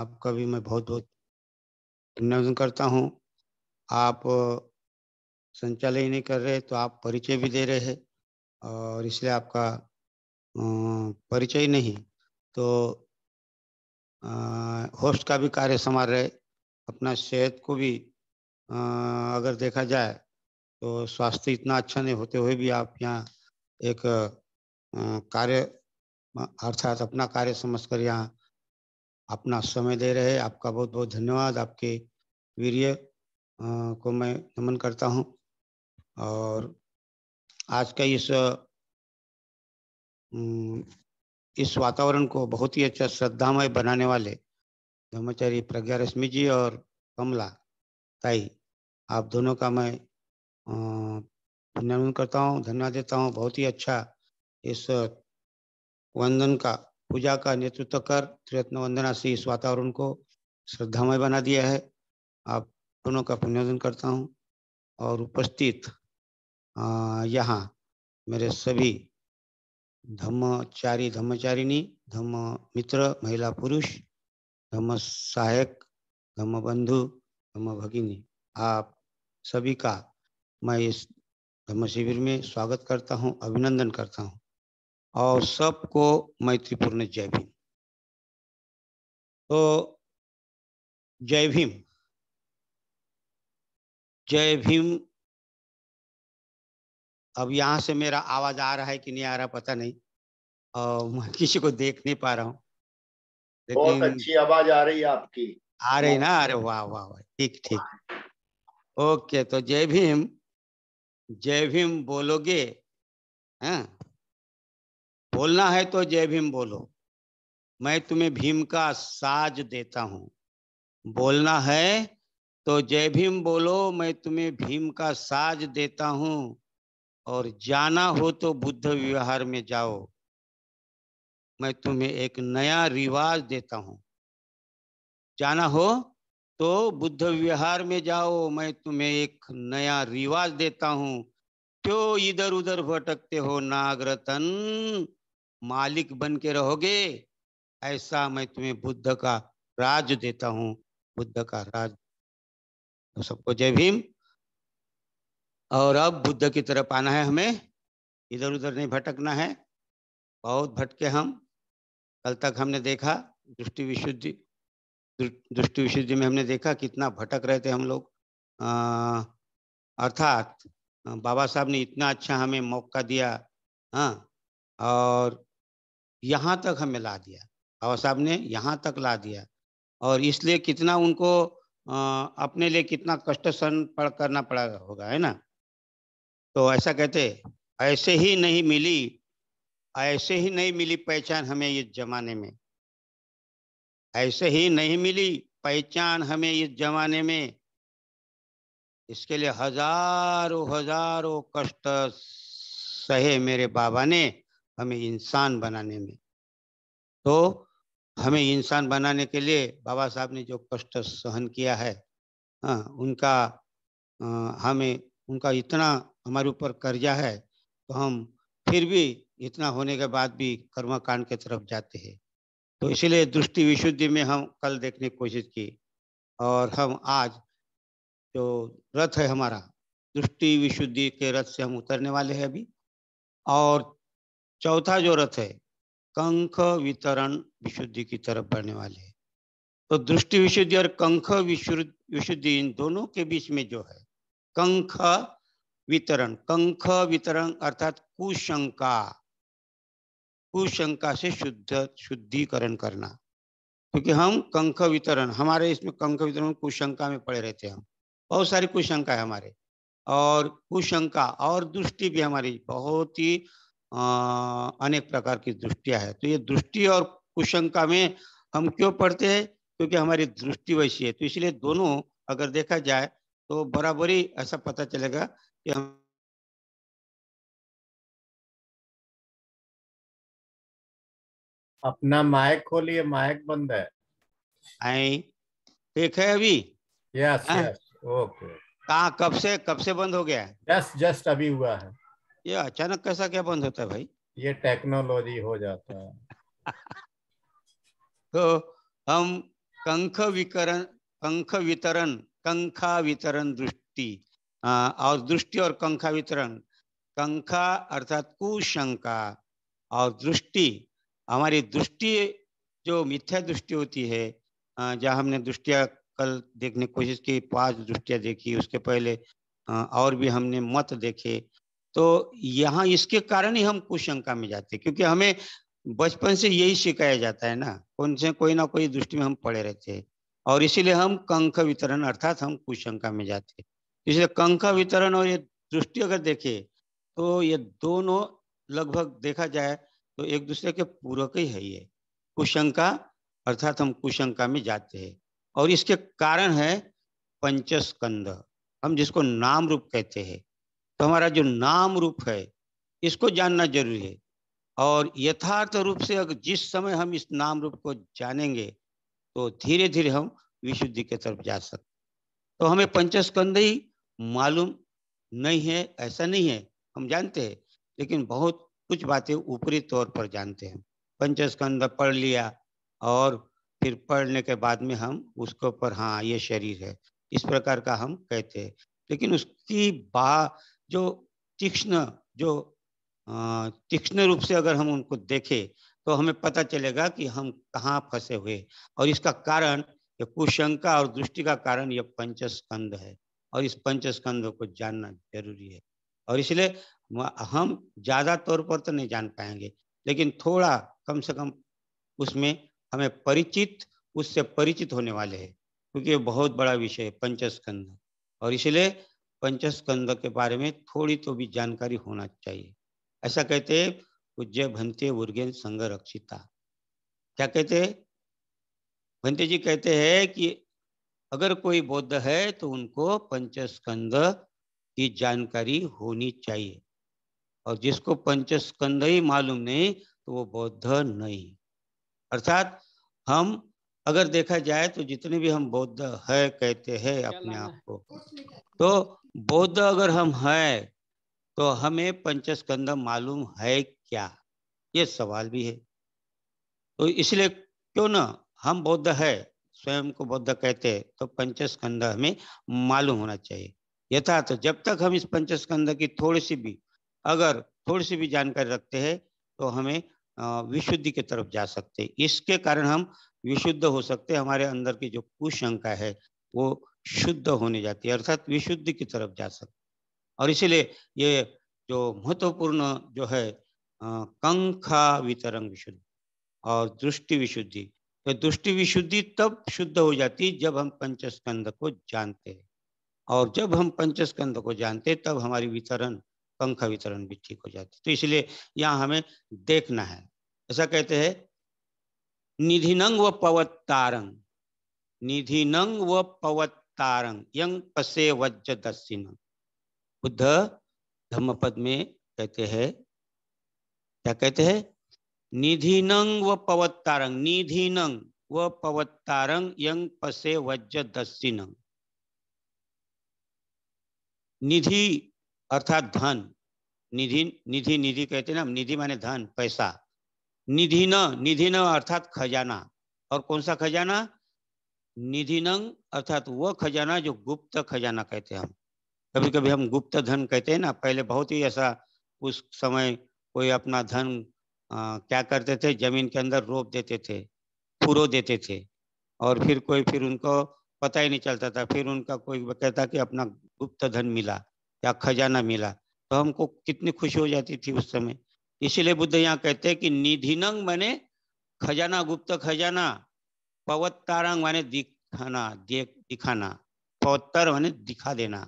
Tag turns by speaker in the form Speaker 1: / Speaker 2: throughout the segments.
Speaker 1: आपका भी मैं बहुत बहुत अभिनंदन करता हूँ आप संचालय ही नहीं कर रहे तो आप परिचय भी दे रहे हैं और इसलिए आपका परिचय नहीं तो होस्ट का भी कार्य संभाल रहे अपना सेहत को भी अगर देखा जाए तो स्वास्थ्य इतना अच्छा नहीं होते हुए भी आप यहाँ एक कार्य अर्थात अपना कार्य समझकर यहाँ अपना समय दे रहे आपका बहुत बहुत धन्यवाद आपके वीर्य को मैं नमन करता हूँ और आज का इस इस वातावरण को बहुत ही अच्छा श्रद्धामय बनाने वाले ब्रह्मचारी प्रज्ञा रश्मि जी और कमला ताई आप दोनों का मैं पुण्यानंद करता हूँ धन्यवाद देता हूँ बहुत ही अच्छा इस वंदन का पूजा का नेतृत्व कर त्रिरत्न वंदना से इस वातावरण को श्रद्धामय बना दिया है आप दोनों का पुण्योदन करता हूँ और उपस्थित यहाँ मेरे सभी धम्मचारी धम्मचारिणी धम्म मित्र महिला पुरुष धम्म सहायक धम्म बंधु धम्म भगिनी आप सभी का मैं इस धम्म शिविर में स्वागत करता हूँ अभिनंदन करता हूँ और सबको मैत्रीपूर्ण जय भीम तो जय भीम जय भीम अब यहाँ से मेरा आवाज़ आ रहा है कि नहीं आ रहा पता नहीं और मैं किसी को देख नहीं पा रहा हूँ बहुत अच्छी आवाज आ रही है आपकी आ रही ना अरे वाह वाह वाह ठीक ठीक हाँ। ओके तो जय भीम जय भीम बोलोगे हैं हाँ। बोलना है तो जय भीम बोलो मैं तुम्हें भीम का साज देता हूं बोलना है तो जय भीम बोलो मैं तुम्हें भीम का साज देता हूं और जाना हो तो बुद्ध विहार में जाओ मैं तुम्हें एक नया रिवाज देता हूं जाना हो तो बुद्ध विहार में जाओ मैं तुम्हें एक नया रिवाज देता हूं क्यों इधर उधर भटकते हो नागरतन मालिक बन के रहोगे ऐसा मैं तुम्हें बुद्ध का राज देता हूँ बुद्ध का राज तो सबको जय भीम और अब बुद्ध की तरफ आना है हमें इधर उधर नहीं भटकना है बहुत भटके हम कल तक हमने देखा दृष्टि विशुद्धि दृष्टि विशुद्धि में हमने देखा कितना भटक रहे थे हम लोग अर्थात बाबा साहब ने इतना अच्छा हमें मौका दिया हाँ और यहाँ तक हमें ला दिया बाबा साहब ने यहाँ तक ला दिया और इसलिए कितना उनको आ, अपने लिए कितना कष्ट सहन पड़ करना पड़ा होगा है ना तो ऐसा कहते ऐसे ही नहीं मिली ऐसे ही नहीं मिली पहचान हमें इस जमाने में ऐसे ही नहीं मिली पहचान हमें इस जमाने में इसके लिए हजारों हजारों कष्ट सहे मेरे बाबा ने हमें इंसान बनाने में तो हमें इंसान बनाने के लिए बाबा साहब ने जो कष्ट सहन किया है हाँ उनका आ, हमें उनका इतना हमारे ऊपर कर्जा है तो हम फिर भी इतना होने के बाद भी कर्मकांड के तरफ जाते हैं तो इसलिए दृष्टि विशुद्धि में हम कल देखने की कोशिश की और हम आज जो रथ है हमारा दृष्टि विशुद्धि के रथ से हम उतरने वाले हैं अभी और चौथा जो रथ है कंख वितरण विशुद्धि की तरफ बढ़ने वाले तो दृष्टि विशुद्धि और कंख विशुद्धि इन दोनों के बीच में जो है कंख वितरण कंख वितरण अर्थात कुशंका कुशंका से शुद्ध शुद्धिकरण करना क्योंकि हम कंख वितरण हमारे इसमें कंख वितरण कुशंका में पड़े रहते हैं हम बहुत सारी कुशंका है हमारे और कुशंका और दृष्टि भी हमारी बहुत ही अनेक प्रकार की दृष्टिया है तो ये दृष्टि और कुशंका में हम क्यों पढ़ते हैं क्योंकि हमारी दृष्टि वैसी है तो इसलिए दोनों अगर देखा जाए तो बराबरी ऐसा पता चलेगा कि हम अपना माइक खोलिए माइक बंद है आई ठीक है अभी यस यस ओके कहा कब से कब से बंद हो गया है जस्ट जस्ट अभी हुआ है ये अचानक कैसा क्या बंद होता है भाई ये टेक्नोलॉजी हो जाता है तो हम कंख विकरण कंख वितरण कंखा वितरण दृष्टि और दृष्टि और कंखा वितरण कंखा अर्थात कुशंका और दृष्टि हमारी दृष्टि जो मिथ्या दृष्टि होती है जहाँ हमने दृष्टिया कल देखने की कोशिश की पांच दृष्टिया देखी उसके पहले और भी हमने मत देखे तो यहाँ इसके कारण ही हम कुशंका में जाते हैं क्योंकि हमें बचपन से यही सिखाया जाता है ना कौन से कोई ना कोई दृष्टि में हम पड़े रहते हैं और इसीलिए हम कंख वितरण अर्थात हम कुशंका में जाते हैं इसलिए कंख वितरण और ये दृष्टि अगर देखे तो ये दोनों लगभग देखा जाए तो एक दूसरे के पूरक ही है ये कुशंका अर्थात हम कुशंका में जाते हैं और इसके कारण है पंचस्कंद हम जिसको नाम रूप कहते हैं तो हमारा जो नाम रूप है इसको जानना जरूरी है और यथार्थ रूप से अगर जिस समय हम इस नाम रूप को जानेंगे तो धीरे धीरे हम विशुद्धि के तरफ जा सकते तो हमें पंचस्कंद ही मालूम नहीं है ऐसा नहीं है हम जानते हैं लेकिन बहुत कुछ बातें ऊपरी तौर पर जानते हैं पंचस्कंद पढ़ लिया और फिर पढ़ने के बाद में हम उसके ऊपर हाँ ये शरीर है इस प्रकार का हम कहते हैं लेकिन उसकी बा जो तीक्ष्ण जो तीक्ष्ण रूप से अगर हम उनको देखें तो हमें पता चलेगा कि हम कहाँ फंसे हुए और इसका कारण ये कुशंका और दृष्टि का कारण यह पंचस्कंद है और इस पंचस्कंद को जानना जरूरी है और इसलिए हम ज़्यादा तौर पर तो नहीं जान पाएंगे लेकिन थोड़ा कम से कम उसमें हमें परिचित उससे परिचित होने वाले हैं क्योंकि ये बहुत बड़ा विषय है पंचस्कंद और इसलिए पंचस्कंद के बारे में थोड़ी तो भी जानकारी होना चाहिए ऐसा कहते पूज्य भंते मुर्गेन संघ रक्षिता क्या कहते भंते जी कहते हैं कि अगर कोई बौद्ध है तो उनको पंचस्कंद की जानकारी होनी चाहिए और जिसको पंचस्कंद ही मालूम नहीं तो वो बौद्ध नहीं अर्थात हम अगर देखा जाए तो जितने भी हम बौद्ध है कहते हैं अपने आप को तो बौद्ध अगर हम हैं तो हमें पंचस्कंद मालूम है क्या ये सवाल भी है तो इसलिए क्यों ना हम बौद्ध है स्वयं को बौद्ध कहते हैं तो पंचस्कंद हमें मालूम होना चाहिए यथा तो जब तक हम इस पंचस्कंद की थोड़ी सी भी अगर थोड़ी सी भी जानकारी रखते हैं तो हमें विशुद्धि की तरफ जा सकते हैं इसके कारण हम विशुद्ध हो सकते हैं हमारे अंदर की जो कुशंका है वो शुद्ध होने जाती है अर्थात विशुद्ध की तरफ जा सकती और इसीलिए ये जो महत्वपूर्ण जो है कंखा वितरंग विशुद्ध और दृष्टि विशुद्धि तो दृष्टि विशुद्धि तब शुद्ध हो जाती जब हम पंचस्कंद को जानते हैं और जब हम पंचस्कंद को जानते तब हमारी वितरण पंख वितरण भी ठीक हो जाती तो इसलिए यहाँ हमें देखना है ऐसा कहते हैं निधिनंग व पवत तारंग निधिनंग व पवत तारंग यंग पसे वज्ज दस्सिन बुद्ध पद में कहते हैं क्या कहते हैं निधिनंग व पवत्तारंग निधिनंग व तारंग यंग पसे वज्ज दस्सिनंग निधि अर्थात धन निधि निधि निधि कहते हैं ना निधि माने धन पैसा निधि न निधि न अर्थात खजाना और कौन सा खजाना निधिनंग अर्थात वह खजाना जो गुप्त खजाना कहते हैं हम कभी कभी हम गुप्त धन कहते हैं ना पहले बहुत ही ऐसा उस समय कोई अपना धन आ, क्या करते थे जमीन के अंदर रोप देते थे फूरो देते थे और फिर कोई फिर उनको पता ही नहीं चलता था फिर उनका कोई कहता कि अपना गुप्त धन मिला या खजाना मिला तो हमको कितनी खुशी हो जाती थी उस समय इसीलिए बुद्ध यहाँ कहते हैं कि निधिनंग माने खजाना गुप्त खजाना पवत तारंग माने दिख दिखाना देख दिखाना पवत्तर माने दिखा देना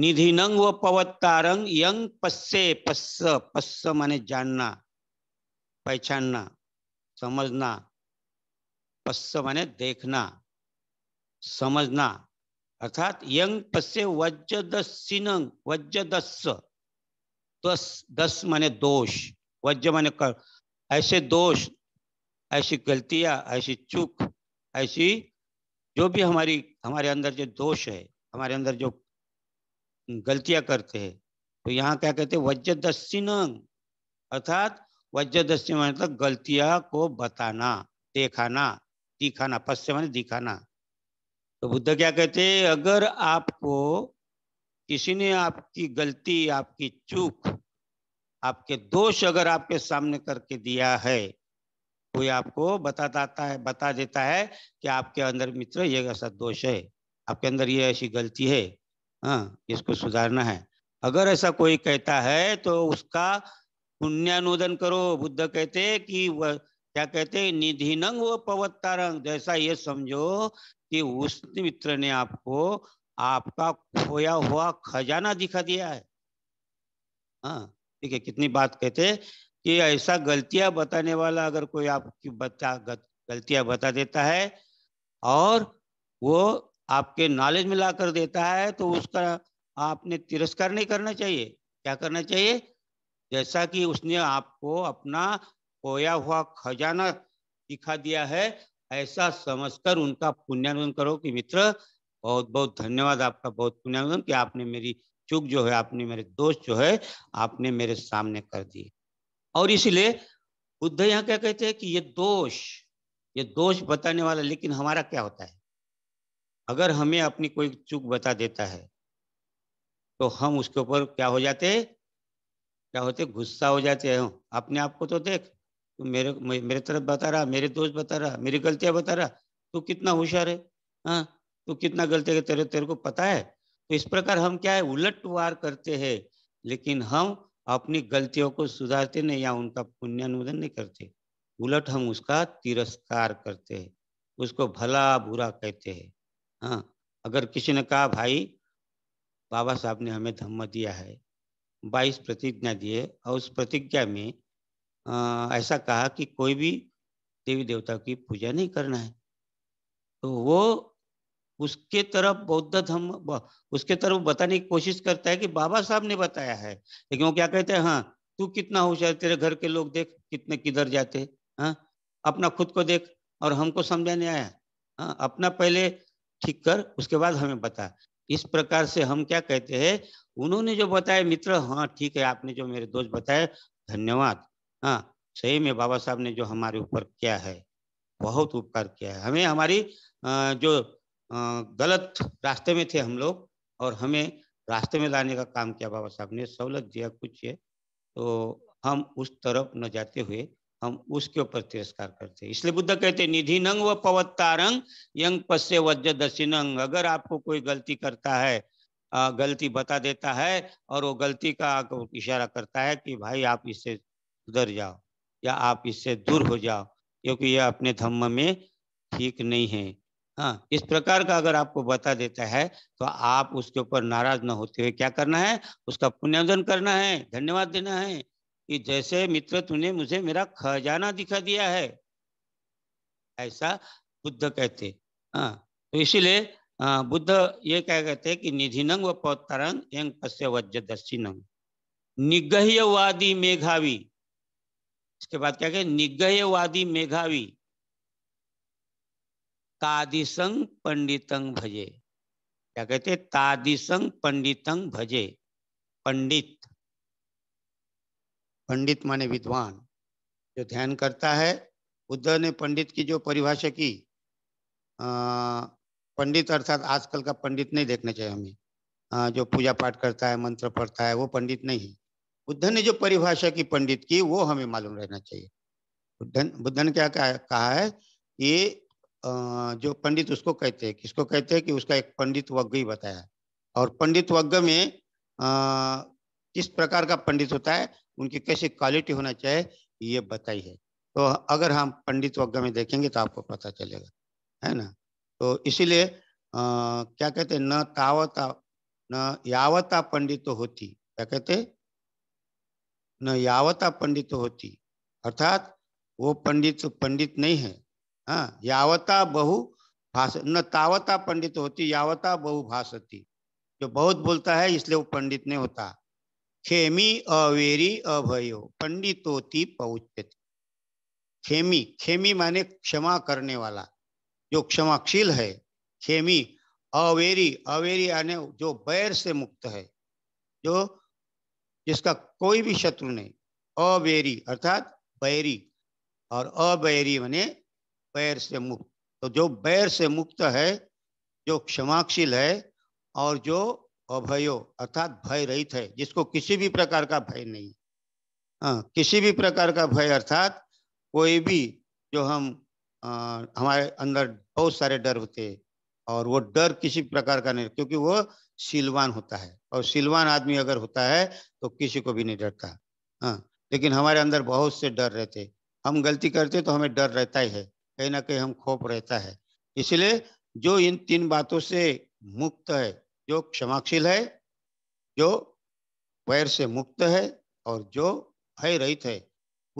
Speaker 1: निधि नंग व पवत्तारंग यंग पस्से पस्स पस्स माने जानना पहचानना समझना पस्स माने देखना समझना अर्थात यंग पस्से वज्र दस वज्र दस दस दस माने दोष वज्र माने कर ऐसे दोष ऐसी गलतियां ऐसी चूक ऐसी जो भी हमारी हमारे अंदर जो दोष है हमारे अंदर जो गलतियां करते हैं तो यहाँ क्या कहते हैं वज्रदस्यन अर्थात वज्रदस्य मतलब गलतियां को बताना देखाना दिखाना पश्य माने दिखाना तो बुद्ध क्या कहते हैं अगर आपको किसी ने आपकी गलती आपकी चूक आपके दोष अगर आपके सामने करके दिया है कोई आपको बताता है बता देता है कि आपके अंदर मित्र ये ऐसा दोष है आपके अंदर ये ऐसी गलती है हाँ इसको सुधारना है अगर ऐसा कोई कहता है तो उसका पुण्यानुदन करो बुद्ध कहते कि वह क्या कहते निधि नंग व रंग जैसा ये समझो कि उस मित्र ने आपको आपका खोया हुआ खजाना दिखा दिया है हाँ ठीक है कितनी बात कहते कि ऐसा गलतियां बताने वाला अगर कोई आपकी बता गलतियां बता देता है और वो आपके नॉलेज में ला कर देता है तो उसका आपने तिरस्कार नहीं करना चाहिए क्या करना चाहिए जैसा कि उसने आपको अपना खोया हुआ खजाना दिखा दिया है ऐसा समझकर उनका पुण्यानुदन करो कि मित्र बहुत बहुत धन्यवाद आपका बहुत पुण्यानुदन कि आपने मेरी चूक जो है आपने मेरे दोस्त जो है आपने मेरे सामने कर दी और इसलिए बुद्ध यहाँ क्या कहते हैं कि ये दोष ये दोष बताने वाला लेकिन हमारा क्या होता है अगर हमें अपनी कोई चूक बता देता है तो हम उसके ऊपर क्या हो जाते क्या होते गुस्सा हो जाते हैं अपने आप को तो देख तो मेरे मेरे तरफ बता रहा मेरे दोष बता रहा मेरी गलतियां बता रहा तू कितना होशियार है हाँ तू कितना गलती तेरे तेरे को पता है तो इस प्रकार हम क्या है उलट वार करते हैं लेकिन हम अपनी गलतियों को सुधारते नहीं या उनका पुण्यानुमोदन नहीं करते उलट हम उसका तिरस्कार करते हैं उसको भला बुरा कहते हैं हाँ अगर किसी ने कहा भाई बाबा साहब ने हमें धम्म दिया है बाईस प्रतिज्ञा दिए और उस प्रतिज्ञा में आ, ऐसा कहा कि कोई भी देवी देवता की पूजा नहीं करना है तो वो उसके तरफ बौद्ध धर्म उसके तरफ बताने की कोशिश करता है कि बाबा साहब ने बताया है लेकिन वो क्या कहते हैं हाँ तू कितना होशियार तेरे घर के लोग देख कितने किधर जाते हाँ अपना खुद को देख और हमको समझाने आया हाँ अपना पहले ठीक कर उसके बाद हमें बता इस प्रकार से हम क्या कहते हैं उन्होंने जो बताया मित्र हाँ ठीक है आपने जो मेरे दोस्त बताया धन्यवाद हाँ सही में बाबा साहब ने जो हमारे ऊपर किया है बहुत उपकार किया है हमें हमारी जो गलत रास्ते में थे हम लोग और हमें रास्ते में लाने का काम किया बाबा साहब ने सहूलत दिया कुछ है तो हम उस तरफ न जाते हुए हम उसके ऊपर तिरस्कार करते इसलिए बुद्ध कहते निधि नंग व पवत्तारंग यंग पश्य वज्र दशिनंग अगर आपको कोई गलती करता है गलती बता देता है और वो गलती का इशारा करता है कि भाई आप इससे सुधर जाओ या आप इससे दूर हो जाओ क्योंकि यह अपने धम्म में ठीक नहीं है हाँ इस प्रकार का अगर आपको बता देता है तो आप उसके ऊपर नाराज न होते हुए क्या करना है उसका पुण्यर्जन करना है धन्यवाद देना है कि जैसे मित्र तूने मुझे मेरा खजाना दिखा दिया है ऐसा बुद्ध कहते हाँ तो इसीलिए हाँ, बुद्ध ये क्या कहते हैं कि नंग व पौतरंग एंग पश्य नंग निगह्यवादी मेघावी इसके बाद क्या कहें निगह्यवादी मेघावी तादिसंग पंडितंग भजे क्या कहते तादिसंग पंडितंग भजे पंडित पंडित माने विद्वान जो ध्यान करता है बुद्ध ने पंडित की जो परिभाषा की आ, पंडित अर्थात आजकल का पंडित नहीं देखना चाहिए हमें आ, जो पूजा पाठ करता है मंत्र पढ़ता है वो पंडित नहीं है बुद्ध ने जो परिभाषा की पंडित की वो हमें मालूम रहना चाहिए बुद्धन बुद्धन क्या कहा है ये जो पंडित उसको कहते हैं किसको कहते हैं कि उसका एक पंडित वज्ञ ही बताया और पंडित वज्ञ में किस प्रकार का पंडित होता है उनकी कैसी क्वालिटी होना चाहिए ये बताई है तो अगर हम पंडित वज्ञ में देखेंगे तो आपको पता चलेगा है ना तो इसीलिए क्या कहते न तावता न यावता पंडित होती क्या कहते न यावता पंडित होती अर्थात वो पंडित पंडित नहीं है हाँ, यावता बहु भाष न तावता पंडित होती यावता बहु भाषती जो बहुत बोलता है इसलिए वो पंडित नहीं होता खेमी अवेरी अभयो पंडित होती खेमी खेमी माने क्षमा करने वाला जो क्षमाशील है खेमी अवेरी अवेरी यानी जो बैर से मुक्त है जो जिसका कोई भी शत्रु नहीं अवेरी अर्थात बैरी और अबैरी माने बैर से मुक्त तो जो बैर से मुक्त है जो क्षमाशील है और जो अभयो अर्थात भय रहित है जिसको किसी भी प्रकार का भय नहीं आ, हाँ, किसी भी प्रकार का भय अर्थात कोई भी जो हम आ, हमारे अंदर बहुत सारे डर होते और वो डर किसी प्रकार का नहीं क्योंकि वो सिलवान होता है और सिलवान आदमी अगर होता है तो किसी को भी नहीं डरता हाँ लेकिन हमारे अंदर बहुत से डर रहते हम गलती करते तो हमें डर रहता ही है कहीं ना कहीं हम खोप रहता है इसलिए जो इन तीन बातों से मुक्त है जो क्षमाशील है जो वैर से मुक्त है और जो भय रहित है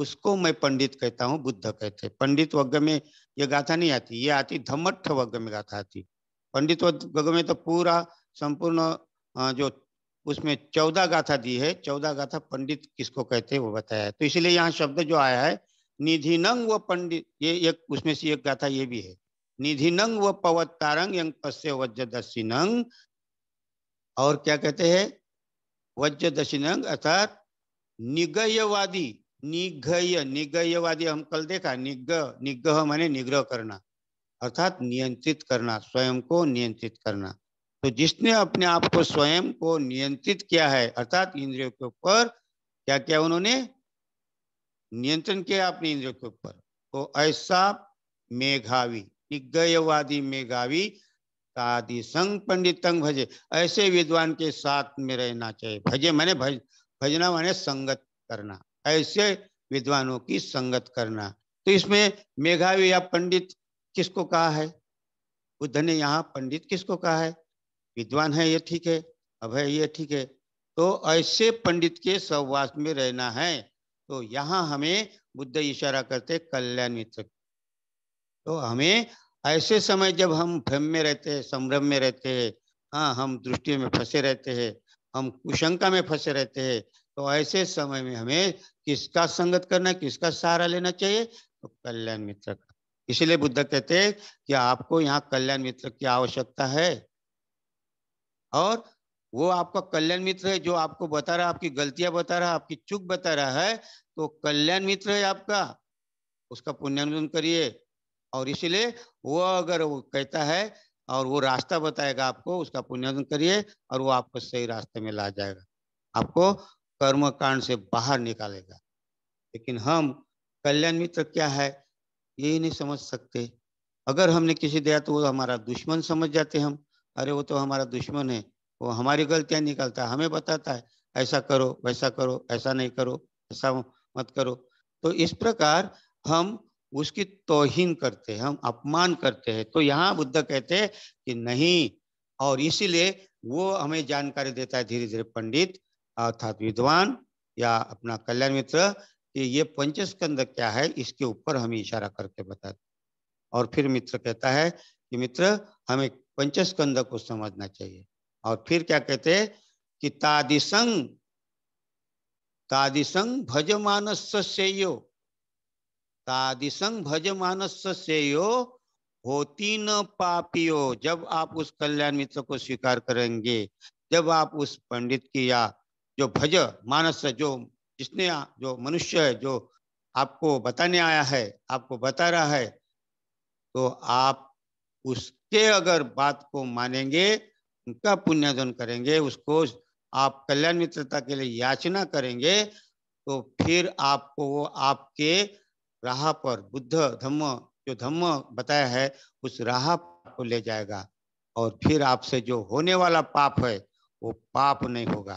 Speaker 1: उसको मैं पंडित कहता हूँ बुद्ध कहते पंडित वर्ग में ये गाथा नहीं आती ये आती धमठ वर्ग में गाथा आती पंडित वर्ग में तो पूरा संपूर्ण जो उसमें चौदह गाथा दी है चौदह गाथा पंडित किसको कहते हैं वो बताया है तो इसलिए यहाँ शब्द जो आया है निधिनंग व पंडित ये एक उसमें से एक गाथा ये भी है निधिनंग व तारंग यंग पश्य वज्रदस्यनंग और क्या कहते हैं वज्रदस्यनंग अर्थात निगयवादी निघय निगयवादी हम कल देखा निग निग्रह माने निग्रह करना अर्थात नियंत्रित करना स्वयं को नियंत्रित करना तो जिसने अपने आप को स्वयं को नियंत्रित किया है अर्थात इंद्रियों के ऊपर क्या किया उन्होंने नियंत्रण किया अपने इंद्र के ऊपर तो ऐसा मेघावी निगयवादी मेघावी तादि संग पंडितंग भजे ऐसे विद्वान के साथ में रहना चाहिए भजे मैंने भज भजना माने संगत करना ऐसे विद्वानों की संगत करना तो इसमें मेघावी या पंडित किसको कहा है बुद्ध ने यहाँ पंडित किसको कहा है विद्वान है ये ठीक है अभय ये ठीक है तो ऐसे पंडित के सहवास में रहना है तो यहाँ हमें बुद्ध इशारा करते कल्याण मित्र तो हमें ऐसे समय जब हम भ्रम में रहते हैं संभ्रम में रहते हैं हाँ हम दृष्टि में फंसे रहते हैं हम कुशंका में फंसे रहते हैं तो ऐसे समय में हमें किसका संगत करना किसका सहारा लेना चाहिए तो कल्याण मित्र का इसलिए बुद्ध कहते हैं कि आपको यहाँ कल्याण मित्र की आवश्यकता है और वो आपका कल्याण मित्र है जो आपको बता रहा है आपकी गलतियां बता रहा है आपकी चुक बता रहा है तो कल्याण मित्र है आपका उसका पुण्यानुदान करिए और इसलिए वो अगर वो कहता है और वो रास्ता बताएगा आपको उसका पुण्यानुदान करिए और वो आपको सही रास्ते में ला जाएगा आपको कर्म कांड से बाहर निकालेगा लेकिन हम कल्याण मित्र क्या है ये नहीं समझ सकते अगर हमने किसी दिया तो वो हमारा दुश्मन समझ जाते हम अरे वो तो हमारा दुश्मन है वो हमारी गलतियां निकालता है हमें बताता है ऐसा करो वैसा करो ऐसा नहीं करो ऐसा मत करो तो इस प्रकार हम उसकी तोहिन करते हैं हम अपमान करते हैं तो यहाँ बुद्ध कहते हैं कि नहीं और इसीलिए वो हमें जानकारी देता है धीरे धीरे पंडित अर्थात विद्वान या अपना कल्याण मित्र कि ये पंचस्कंद क्या है इसके ऊपर हमें इशारा करके बताते और फिर मित्र कहता है कि मित्र हमें पंचस्कंद को समझना चाहिए और फिर क्या कहते हैं कि तादिसंग तादिसंग भज मानस सेयो तादिसंग भज मानस होती न पापियो जब आप उस कल्याण मित्र को स्वीकार करेंगे जब आप उस पंडित की या जो भज मानस जो जिसने जो मनुष्य है जो आपको बताने आया है आपको बता रहा है तो आप उसके अगर बात को मानेंगे उनका पुण्यधन करेंगे उसको आप कल्याण मित्रता के लिए याचना करेंगे तो फिर आपको वो आपके राह पर बुद्ध धम्म जो धम्म बताया है उस राह को ले जाएगा और फिर आपसे जो होने वाला पाप है वो पाप नहीं होगा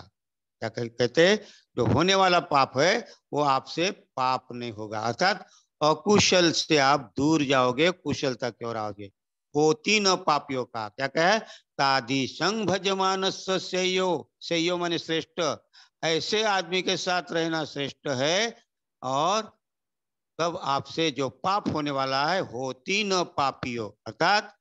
Speaker 1: क्या कहते जो होने वाला पाप है वो आपसे पाप नहीं होगा अर्थात अकुशल से आप दूर जाओगे कुशलता की ओर आओगे होती न पापियों का क्या कहे तादि संग भजमान सेयो सेयो माने श्रेष्ठ ऐसे आदमी के साथ रहना श्रेष्ठ है और तब आपसे जो पाप होने वाला है होती न पापियो अर्थात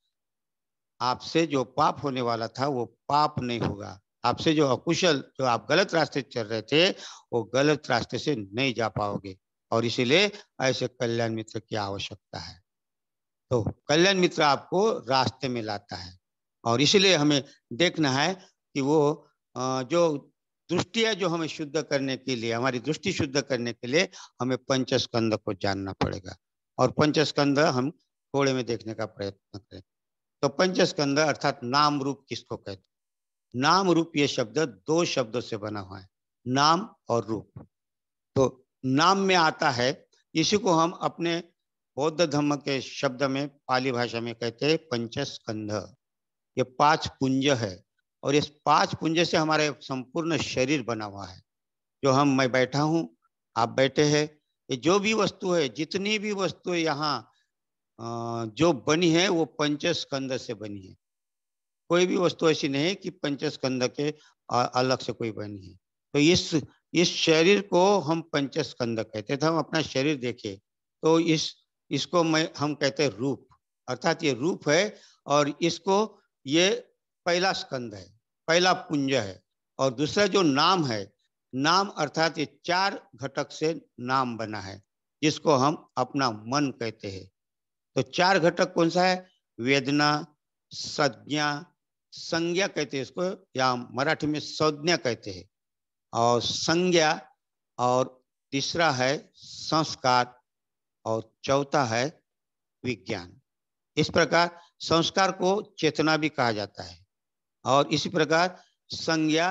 Speaker 1: आपसे जो पाप होने वाला था वो पाप नहीं होगा आपसे जो अकुशल जो आप गलत रास्ते चल रहे थे वो गलत रास्ते से नहीं जा पाओगे और इसीलिए ऐसे कल्याण मित्र की आवश्यकता है तो कल्याण मित्र आपको रास्ते में लाता है और इसलिए हमें देखना है कि वो जो दृष्टि है जो हमें शुद्ध करने के लिए हमारी दृष्टि शुद्ध करने के लिए हमें पंचस्कंद को जानना पड़ेगा और पंचस्कंद हम थोड़े में देखने का प्रयत्न करें तो पंचस्कंद अर्थात नाम रूप किसको कहते हैं नाम रूप ये शब्द दो शब्दों से बना हुआ है नाम और रूप तो नाम में आता है इसी को हम अपने बौद्ध धर्म के शब्द में पाली भाषा में कहते हैं पंचस्कंध ये पांच पुंज है और इस पांच पुंज से हमारे संपूर्ण शरीर बना हुआ है जो हम मैं बैठा हूं आप बैठे हैं ये जो भी वस्तु है जितनी भी वस्तु यहाँ जो बनी है वो स्कंद से बनी है कोई भी वस्तु ऐसी नहीं कि स्कंद के अलग से कोई बनी है तो इस इस शरीर को हम स्कंद कहते थे तो हम अपना शरीर देखे तो इस इसको मैं हम कहते हैं रूप अर्थात ये रूप है और इसको ये पहला स्कंद है पहला पुंज है और दूसरा जो नाम है नाम अर्थात ये चार घटक से नाम बना है जिसको हम अपना मन कहते हैं तो चार घटक कौन सा है वेदना संज्ञा संज्ञा कहते हैं इसको या मराठी में संज्ञा कहते हैं और संज्ञा और तीसरा है संस्कार और चौथा है विज्ञान इस प्रकार संस्कार को चेतना भी कहा जाता है और इसी प्रकार संज्ञा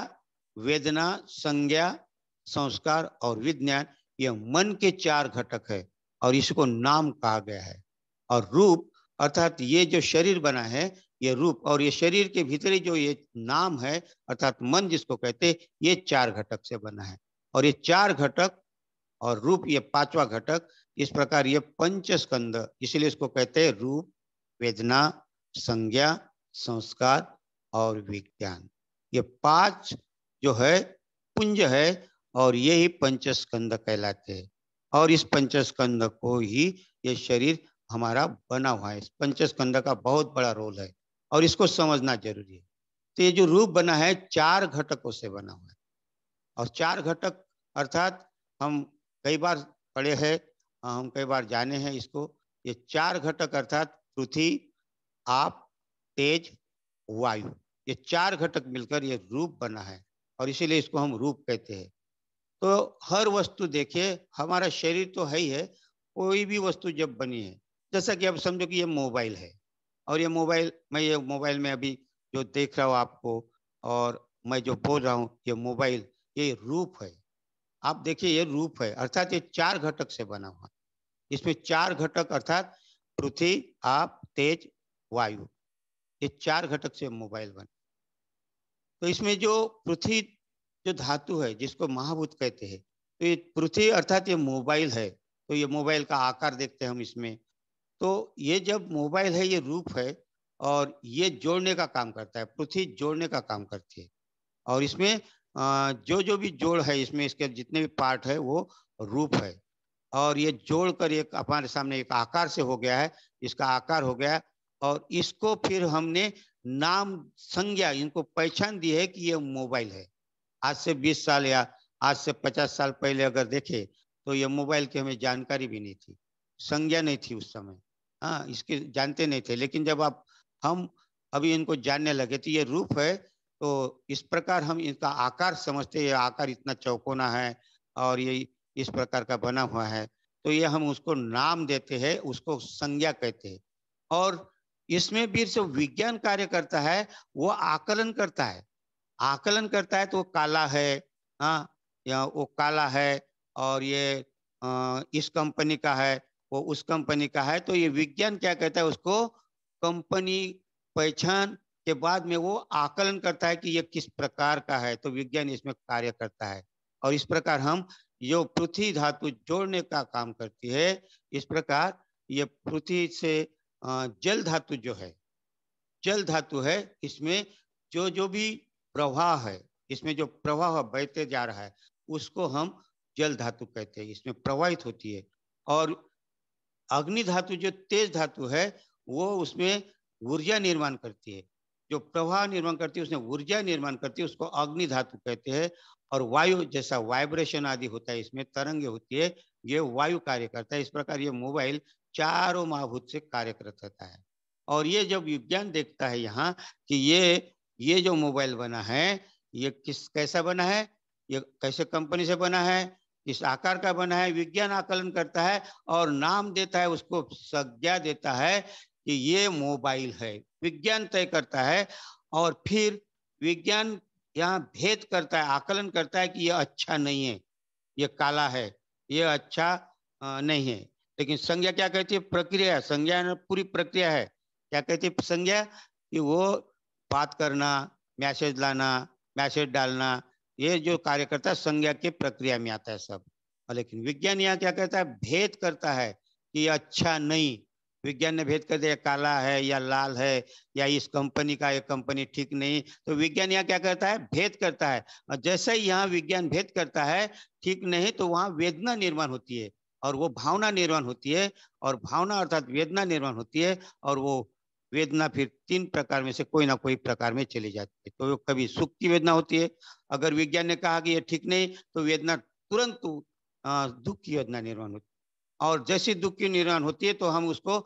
Speaker 1: वेदना संज्ञा संस्कार और विज्ञान यह मन के चार घटक है और इसको नाम कहा गया है और रूप अर्थात ये जो शरीर बना है ये रूप और ये शरीर के भीतर जो ये नाम है अर्थात मन जिसको कहते ये चार घटक से बना है और ये चार घटक और रूप ये पांचवा घटक इस प्रकार ये पंच स्कंद इसलिए इसको कहते हैं रूप वेदना संज्ञा संस्कार और विज्ञान ये पांच जो है पुंज है और ये ही पंचस्कंद कहलाते हैं और इस पंचस्कंद को ही ये शरीर हमारा बना हुआ है इस पंचस्कंद का बहुत बड़ा रोल है और इसको समझना जरूरी है तो ये जो रूप बना है चार घटकों से बना हुआ है और चार घटक अर्थात हम कई बार पढ़े हैं हम कई बार जाने हैं इसको ये चार घटक अर्थात पृथ्वी आप तेज वायु ये चार घटक मिलकर ये रूप बना है और इसीलिए इसको हम रूप कहते हैं तो हर वस्तु देखिए हमारा शरीर तो है ही है कोई भी वस्तु जब बनी है जैसा कि अब समझो कि ये मोबाइल है और ये मोबाइल मैं ये मोबाइल में अभी जो देख रहा हूँ आपको और मैं जो बोल रहा हूँ ये मोबाइल ये रूप है आप देखिए ये रूप है अर्थात ये चार घटक से बना हुआ इसमें चार घटक अर्थात पृथ्वी आप तेज वायु ये चार घटक से मोबाइल बन तो इसमें जो पृथ्वी जो धातु है जिसको महाभूत कहते हैं तो ये पृथ्वी अर्थात ये मोबाइल है तो ये मोबाइल का आकार देखते हैं हम इसमें तो ये जब मोबाइल है ये रूप है और ये जोड़ने का काम करता है पृथ्वी जोड़ने का काम करती है और इसमें जो जो भी जोड़ है इसमें इसके जितने भी पार्ट है वो रूप है और ये जोड़कर एक हमारे सामने एक आकार से हो गया है इसका आकार हो गया और इसको फिर हमने नाम संज्ञा इनको पहचान दी है कि ये मोबाइल है आज से 20 साल या आज से 50 साल पहले अगर देखे तो ये मोबाइल की हमें जानकारी भी नहीं थी संज्ञा नहीं थी उस समय हाँ इसके जानते नहीं थे लेकिन जब आप हम अभी इनको जानने लगे तो ये रूप है तो इस प्रकार हम इनका आकार समझते ये आकार इतना चौकोना है और ये इस प्रकार का बना हुआ है तो ये हम उसको नाम देते हैं उसको संज्ञा कहते हैं और इसमें भी जो विज्ञान कार्य करता है वो आकलन करता है आकलन करता है तो वो काला है हाँ या वो काला है और ये इस कंपनी का है वो उस कंपनी का है तो ये विज्ञान क्या कहता है उसको कंपनी पहचान के बाद में वो आकलन करता है कि ये किस प्रकार का है तो विज्ञान इसमें कार्य करता है और इस प्रकार हम जो पृथ्वी धातु जोड़ने का काम करती है इस प्रकार ये पृथ्वी से जल धातु जो है जल धातु है इसमें जो जो भी प्रवाह है इसमें जो प्रवाह बहते जा रहा है उसको हम जल धातु कहते हैं इसमें प्रवाहित होती है और अग्नि धातु जो तेज धातु है वो उसमें ऊर्जा निर्माण करती है जो प्रवाह निर्माण करती है उसमें ऊर्जा निर्माण करती है उसको अग्नि धातु कहते हैं और वायु जैसा वाइब्रेशन आदि होता है इसमें तरंगे होती है ये वायु कार्य करता है इस प्रकार ये मोबाइल चारों महाभूत से कार्य करता है और ये जब विज्ञान देखता है यहाँ कि ये ये जो मोबाइल बना है ये किस कैसा बना है ये कैसे कंपनी से बना है किस आकार का बना है विज्ञान आकलन करता है और नाम देता है उसको संज्ञा देता है कि ये मोबाइल है विज्ञान तय करता है और फिर विज्ञान यहाँ भेद करता है आकलन करता है कि यह अच्छा नहीं है यह काला है यह अच्छा नहीं है लेकिन संज्ञा क्या कहती है प्रक्रिया संज्ञा पूरी प्रक्रिया है क्या कहती है संज्ञा कि वो बात करना मैसेज लाना मैसेज डालना ये जो कार्य करता है संज्ञा के प्रक्रिया में आता है सब लेकिन विज्ञान यहाँ क्या कहता है भेद करता है कि अच्छा नहीं विज्ञान ने भेद कर दिया काला है या लाल है या इस कंपनी का ये कंपनी ठीक नहीं तो विज्ञान यहाँ क्या करता है भेद करता है और जैसे ही यहाँ विज्ञान भेद करता है ठीक नहीं तो वहाँ वेदना निर्माण होती है और वो भावना निर्माण होती है और भावना अर्थात वेदना निर्माण होती है और वो वेदना फिर तीन प्रकार में से कोई ना कोई प्रकार में चली जाती है तो कभी सुख की वेदना होती है अगर विज्ञान ने कहा कि ये ठीक नहीं तो वेदना तुरंत दुख की वेदना निर्माण होती है और जैसे दुख की निर्माण होती है तो हम उसको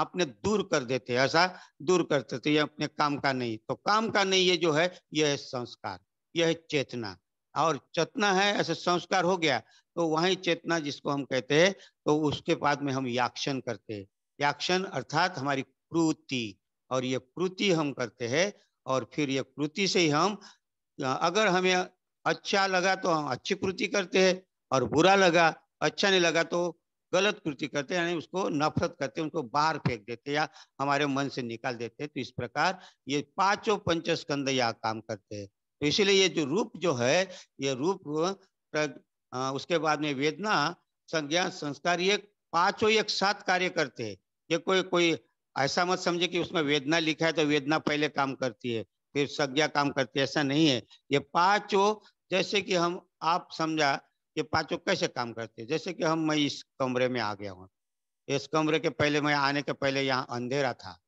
Speaker 1: आपने दूर कर देते हैं ऐसा दूर करते थे तो ये अपने काम का नहीं तो काम का नहीं ये जो है यह संस्कार यह चेतना और चेतना है ऐसे संस्कार हो गया तो वही चेतना जिसको हम कहते हैं तो उसके बाद में हम याक्षण करते हैं याक्षण अर्थात हमारी कृति और ये कृति हम करते हैं और फिर ये कृति से ही हम अगर हमें अच्छा लगा तो हम अच्छी कृति करते हैं और बुरा लगा अच्छा नहीं लगा तो गलत कृति करते हैं यानी उसको नफरत करते हैं उनको बाहर फेंक देते या हमारे मन से निकाल देते हैं तो इस प्रकार ये पांचों पंच स्कंद यह काम करते हैं तो इसीलिए ये जो रूप जो है ये रूप उसके बाद में वेदना संज्ञा संस्कार ये पांचों एक साथ कार्य करते हैं ये कोई कोई ऐसा मत समझे कि उसमें वेदना लिखा है तो वेदना पहले काम करती है फिर संज्ञा काम करती है ऐसा नहीं है ये पांचों जैसे कि हम आप समझा ये पांचों कैसे काम करते हैं जैसे कि हम मैं इस कमरे में आ गया हूँ इस कमरे के पहले मैं आने के पहले यहाँ अंधेरा था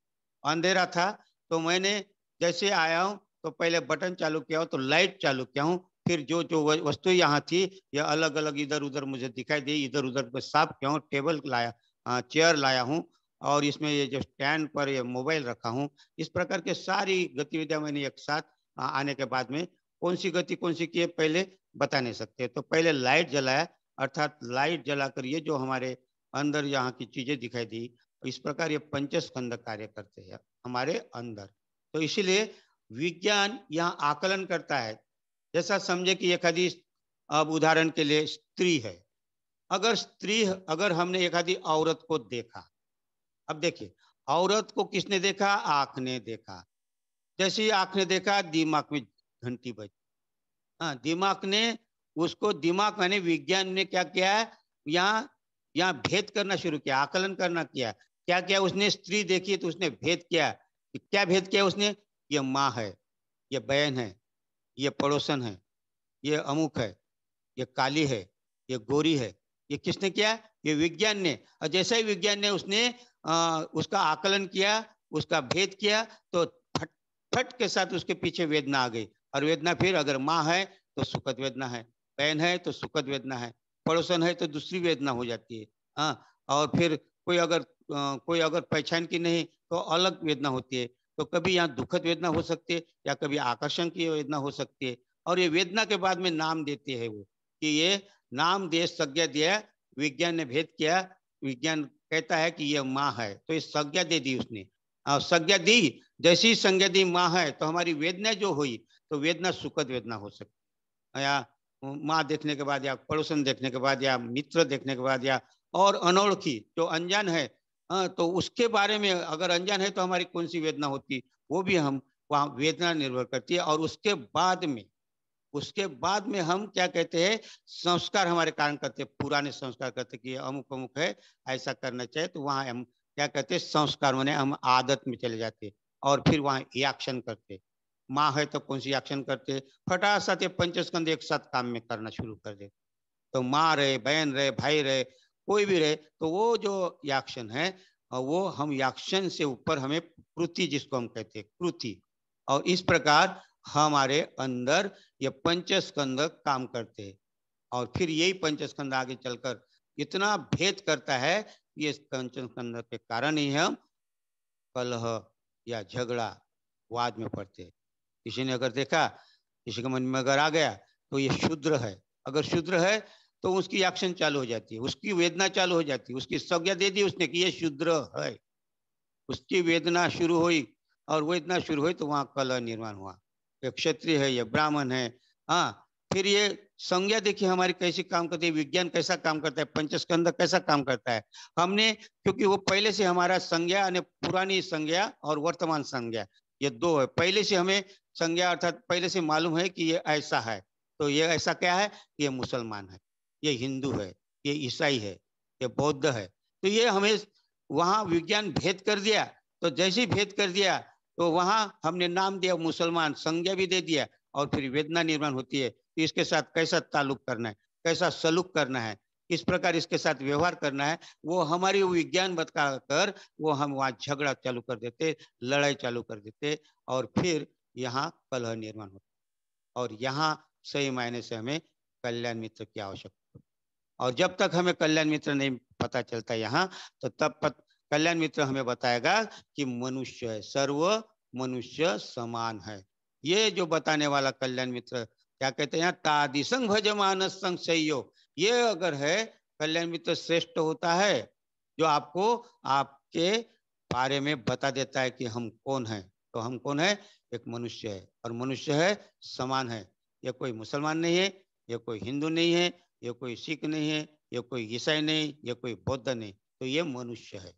Speaker 1: अंधेरा था तो मैंने जैसे आया हूँ तो पहले बटन चालू किया हूँ तो लाइट चालू किया हूँ फिर जो जो वस्तु यहाँ थी ये यह अलग अलग इधर उधर मुझे दिखाई दी इधर उधर को साफ किया हूँ टेबल लाया चेयर लाया हूँ और इसमें ये जो स्टैंड पर ये मोबाइल रखा हूँ इस प्रकार के सारी गतिविधियां मैंने एक साथ आने के बाद में कौन सी गति कौन सी की है पहले बता नहीं सकते तो पहले लाइट जलाया अर्थात लाइट जलाकर ये जो हमारे अंदर यहाँ की चीजें दिखाई दी इस प्रकार ये पंचस्कंद कार्य करते हैं हमारे अंदर तो इसीलिए विज्ञान यहाँ आकलन करता है जैसा समझे कि एक आदि अब उदाहरण के लिए स्त्री है अगर स्त्री अगर हमने एक आदि औरत को देखा अब देखिए औरत को किसने देखा आंख ने देखा जैसे आंख ने देखा दिमाग में घंटी बज हाँ दिमाग ने उसको दिमाग मैंने विज्ञान ने क्या किया है यहाँ यहाँ भेद करना शुरू किया आकलन करना किया क्या किया उसने स्त्री देखी तो उसने भेद किया क्या भेद किया उसने ये माँ है ये बहन है ये पड़ोसन है ये अमुक है ये काली है ये गोरी है ये किसने किया ये विज्ञान ने और जैसे ही विज्ञान ने उसने आ, उसका आकलन किया उसका भेद किया तो फट फट के साथ उसके पीछे वेदना आ गई और वेदना फिर अगर माँ है तो सुखद वेदना है बहन है तो सुखद वेदना है पड़ोसन है तो दूसरी वेदना हो जाती है हाँ और फिर कोई अगर आ, कोई अगर पहचान की नहीं तो अलग वेदना होती है तो कभी यहाँ दुखद वेदना हो सकती है या कभी आकर्षण की वेदना हो सकती है और ये वेदना के बाद में नाम देते हैं वो कि ये नाम देश संज्ञा दिया विज्ञान ने भेद किया विज्ञान कहता है कि यह माँ है तो ये संज्ञा दे दी उसने और संज्ञा दी जैसी संज्ञा दी माँ है तो हमारी वेदना जो हुई तो वेदना सुखद वेदना हो सकती है या माँ देखने के बाद या पड़ोसन देखने के बाद या मित्र देखने के बाद या और अनोखी जो अनजान है हाँ, तो उसके बारे में अगर अनजान है तो हमारी कौन सी वेदना होती वो भी हम वहाँ वेदना निर्भर करती है और उसके बाद में उसके बाद में हम क्या कहते हैं संस्कार हमारे कारण करते हैं पुराने संस्कार करते कि अमुक अमुक है ऐसा करना चाहिए तो वहाँ हम क्या कहते हैं संस्कार मैंने हम आदत में चले जाते और फिर वहाँ ये करते माँ है तो कौन सी एक्शन करते फटाफट ये पंचस्कंद एक साथ काम में करना शुरू कर दे तो माँ रहे बहन रहे भाई रहे कोई भी रहे तो वो जो याक्षण है वो हम याक्षण से ऊपर हमें कृति जिसको हम कहते हैं कृति और इस प्रकार हमारे अंदर ये पंचस्कंद काम करते हैं और फिर यही पंचस्कंद आगे चलकर इतना भेद करता है कि इस पंचस्कंद के कारण ही हम कलह या झगड़ा वाद में पड़ते हैं किसी ने अगर देखा किसी के मन में अगर आ गया तो ये शुद्र है अगर शुद्र है तो उसकी एक्शन चालू हो जाती है उसकी वेदना चालू हो जाती है उसकी संज्ञा दे दी उसने कि ये शुद्र है उसकी वेदना शुरू हुई और वेदना शुरू हुई तो वहाँ कलह निर्माण हुआ ये क्षत्रिय है ये ब्राह्मण है हाँ फिर ये संज्ञा देखिए हमारी कैसे काम करती है विज्ञान कैसा काम करता है पंचस्कंद कैसा काम करता है हमने क्योंकि वो पहले से हमारा संज्ञा यानी पुरानी संज्ञा और वर्तमान संज्ञा ये दो है पहले से हमें संज्ञा अर्थात पहले से मालूम है कि ये ऐसा है तो ये ऐसा क्या है ये मुसलमान है ये हिंदू है ये ईसाई है ये बौद्ध है तो ये हमें वहाँ विज्ञान भेद कर दिया तो जैसे भेद कर दिया तो वहाँ हमने नाम दिया मुसलमान संज्ञा भी दे दिया और फिर वेदना निर्माण होती है तो इसके साथ कैसा ताल्लुक करना है कैसा सलूक करना है किस प्रकार इसके साथ व्यवहार करना है वो हमारी विज्ञान बता कर वो हम वहाँ झगड़ा चालू कर देते लड़ाई चालू कर देते और फिर यहाँ कलह निर्माण होता है और यहाँ सही मायने से हमें कल्याण मित्र की आवश्यकता और जब तक हमें कल्याण मित्र नहीं पता चलता यहाँ तो तब कल्याण मित्र हमें बताएगा कि मनुष्य है सर्व मनुष्य समान है ये जो बताने वाला कल्याण मित्र क्या कहते हैं यहाँ तादिसंग भजमान संघ सहयोग ये अगर है कल्याण मित्र श्रेष्ठ होता है जो आपको आपके बारे में बता देता है कि हम कौन हैं तो हम कौन है एक मनुष्य है और मनुष्य है समान है यह कोई मुसलमान नहीं है यह कोई हिंदू नहीं है यह कोई सिख नहीं है यह कोई ईसाई नहीं यह कोई बौद्ध नहीं तो ये मनुष्य है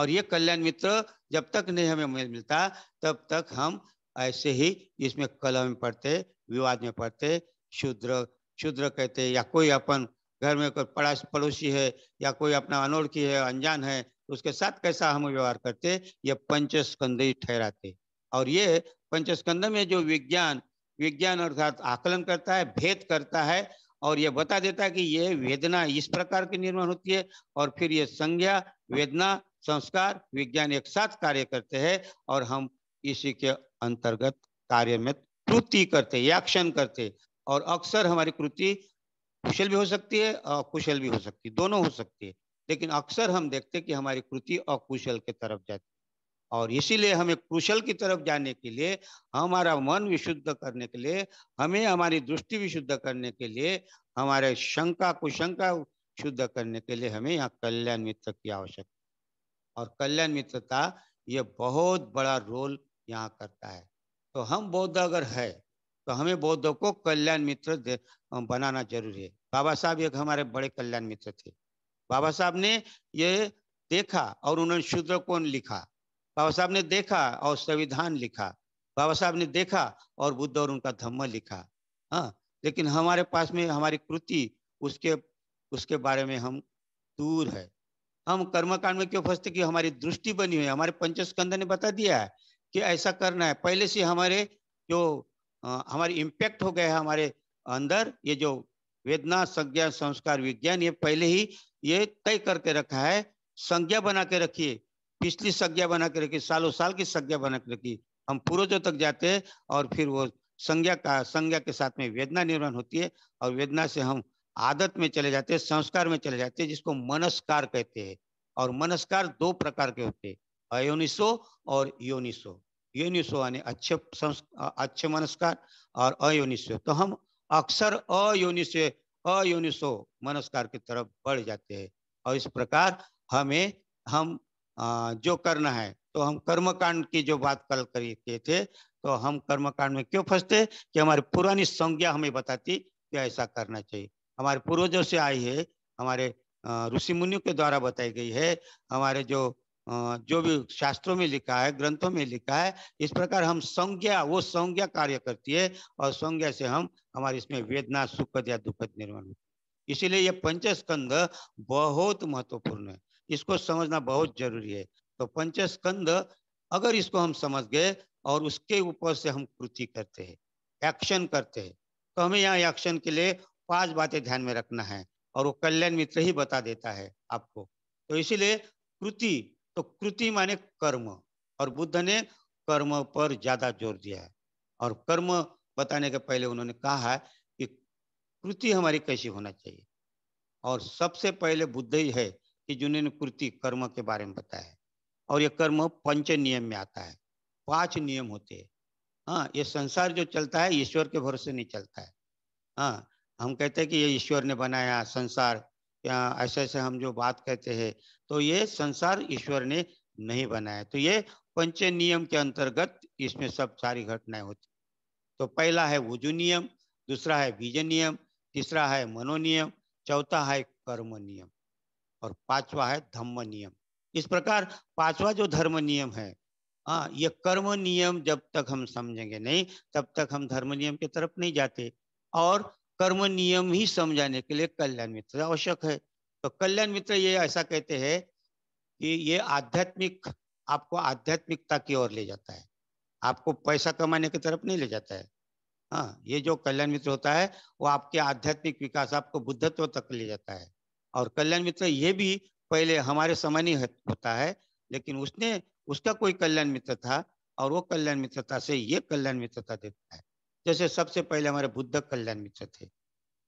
Speaker 1: और ये कल्याण मित्र जब तक नहीं हमें मिलता तब तक हम ऐसे ही इसमें कलह में पढ़ते विवाद में पढ़ते शूद्र शूद्र कहते या कोई अपन घर में कोई पड़ा पड़ोसी है या कोई अपना अनोखी है अनजान है तो उसके साथ कैसा हम व्यवहार करते ये पंचस्कंद ही ठहराते और ये पंचस्कंद में जो विज्ञान विज्ञान अर्थात आकलन करता है भेद करता है और ये बता देता है कि ये वेदना इस प्रकार की निर्माण होती है और फिर ये संज्ञा वेदना संस्कार विज्ञान एक साथ कार्य करते हैं और हम इसी के अंतर्गत कार्य में कृति करते एक्शन करते और अक्सर हमारी कृति कुशल भी हो सकती है और कुशल भी हो सकती है दोनों हो सकती है लेकिन अक्सर हम देखते कि हमारी कृति अकुशल के तरफ जाती और इसीलिए हमें कुशल की तरफ जाने के लिए हमारा मन विशुद्ध करने के लिए हमें हमारी दृष्टि विशुद्ध करने के लिए हमारे शंका कुशंका शुद्ध करने के लिए हमें यहाँ कल्याण मित्र की आवश्यकता और कल्याण मित्रता ये बहुत बड़ा रोल यहाँ करता है तो हम बौद्ध अगर है तो हमें बौद्ध को कल्याण मित्र बनाना जरूरी है बाबा साहब एक हमारे बड़े कल्याण मित्र थे बाबा साहब ने ये देखा और उन्होंने शूद्र कोण लिखा बाबा साहब ने देखा और संविधान लिखा बाबा साहब ने देखा और बुद्ध और उनका धम्म लिखा हाँ लेकिन हमारे पास में हमारी कृति उसके उसके बारे में हम दूर है हम कर्मकांड में क्यों फंसते कि हमारी दृष्टि बनी हुई है हमारे पंचस्कंद ने बता दिया है कि ऐसा करना है पहले से हमारे जो हमारे इम्पैक्ट हो गए हमारे अंदर ये जो वेदना संज्ञा संस्कार विज्ञान ये पहले ही ये तय करके रखा है संज्ञा बना के रखिए पिछली संज्ञा बना के रखिए सालों साल की संज्ञा बना के रखिए हम पूर्वजों तक जाते हैं और फिर वो संज्ञा का संज्ञा के साथ में वेदना निर्माण होती है और वेदना से हम आदत में चले जाते हैं संस्कार में चले जाते हैं जिसको मनस्कार कहते हैं और मनस्कार दो प्रकार के होते हैं अयोनिसो और योनिसो योनिसो यानी अच्छे अच्छे मनस्कार और अयोनिशो तो हम अक्सर अयोनिशो अयोनिशो मनस्कार की तरफ बढ़ जाते हैं और इस प्रकार हमें हम जो करना है तो हम कर्मकांड की जो बात कल करते थे तो हम कर्मकांड में क्यों फंसते कि हमारी पुरानी संज्ञा हमें बताती कि ऐसा करना चाहिए हमारे पूर्वजों से आई है हमारे ऋषि मुनियों के द्वारा बताई गई है हमारे जो जो भी शास्त्रों में लिखा है ग्रंथों में लिखा है इस प्रकार हम संज्ञा वो संज्ञा कार्य करती है और संज्ञा से हम हमारे इसमें वेदना सुखद या दुखद निर्माण होती है इसीलिए यह पंचस्कंद बहुत महत्वपूर्ण है इसको समझना बहुत जरूरी है तो पंचस्कंद अगर इसको हम समझ गए और उसके ऊपर से हम कृति करते हैं एक्शन करते हैं तो हमें यहाँ एक्शन के लिए पांच बातें ध्यान में रखना है और वो कल्याण मित्र ही बता देता है आपको तो इसीलिए कृति तो कृति माने कर्म और बुद्ध ने कर्म पर ज्यादा जोर दिया है और कर्म बताने के पहले उन्होंने कहा है कि कृति हमारी कैसी होना चाहिए और सबसे पहले बुद्ध ही है कि जिन्होंने कृति कर्म के बारे में बताया है और ये कर्म पंच नियम में आता है पांच नियम होते हैं हाँ ये संसार जो चलता है ईश्वर के भरोसे नहीं चलता है हाँ हम कहते हैं कि ये ईश्वर ने बनाया संसार या ऐसे ऐसे हम जो बात कहते हैं तो ये संसार ईश्वर ने नहीं बनाया तो ये पंच नियम के अंतर्गत इसमें सब सारी घटनाएं होती तो पहला है वजू नियम दूसरा है बीज नियम तीसरा है मनोनियम चौथा है कर्म नियम और पांचवा है धम्म नियम इस प्रकार पांचवा जो धर्म नियम है हाँ ये कर्म नियम जब तक हम समझेंगे नहीं तब तक हम धर्म नियम की तरफ नहीं जाते और कर्म नियम ही समझाने के लिए कल्याण मित्र आवश्यक है तो कल्याण मित्र ये ऐसा कहते हैं कि ये आध्यात्मिक आपको आध्यात्मिकता की ओर ले जाता है आपको पैसा कमाने की तरफ नहीं ले जाता है हाँ ये जो कल्याण मित्र होता है वो आपके आध्यात्मिक विकास आपको बुद्धत्व तक ले जाता है और कल्याण मित्र ये भी पहले हमारे समान ही होता है लेकिन उसने उसका कोई कल्याण मित्र था और वो कल्याण मित्रता से ये कल्याण मित्रता देता है जैसे सबसे पहले हमारे बुद्ध कल्याण मित्र थे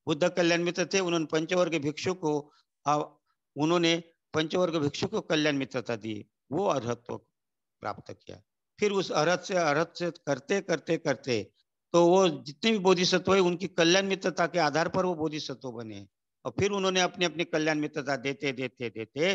Speaker 1: बुद्ध कल्याण मित्र थे उन्होंने पंचवर्ग भिक्षु को उन्होंने पंचवर्ग भिक्षु को कल्याण मित्रता दी वो अर्हत्व प्राप्त किया फिर उस अर्थ से अर्थ से करते करते करते तो वो जितने भी बोधिसत्व है उनकी कल्याण मित्रता के आधार पर वो बोधिसत्व बने और फिर उन्होंने अपने अपने कल्याण मित्रता देते देते देते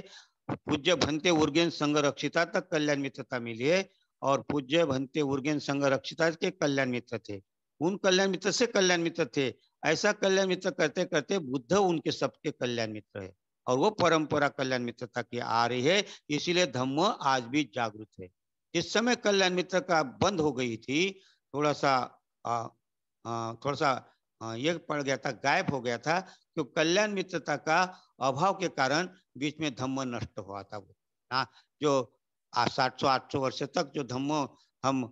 Speaker 1: पूज्य भंते उर्गेन संघ रक्षिता तक कल्याण मित्रता मिली है और पूज्य भंते उर्गेन संघ रक्षिता के कल्याण मित्र थे उन कल्याण मित्र से कल्याण मित्र थे ऐसा कल्याण मित्र करते करते बुद्ध उनके सबके कल्याण मित्र है और वो परंपरा कल्याण मित्रता की आ रही है इसीलिए धम्म आज भी जागृत है जिस समय कल्याण मित्र का बंद हो गई थी थोड़ा सा आ, आ, थोड़ा सा ये पड़ गया था गायब हो गया था तो कल्याण मित्रता का अभाव के कारण बीच में धम्म नष्ट हुआ था वो हाँ जो सात सौ आठ सौ वर्ष तक जो धम्म हम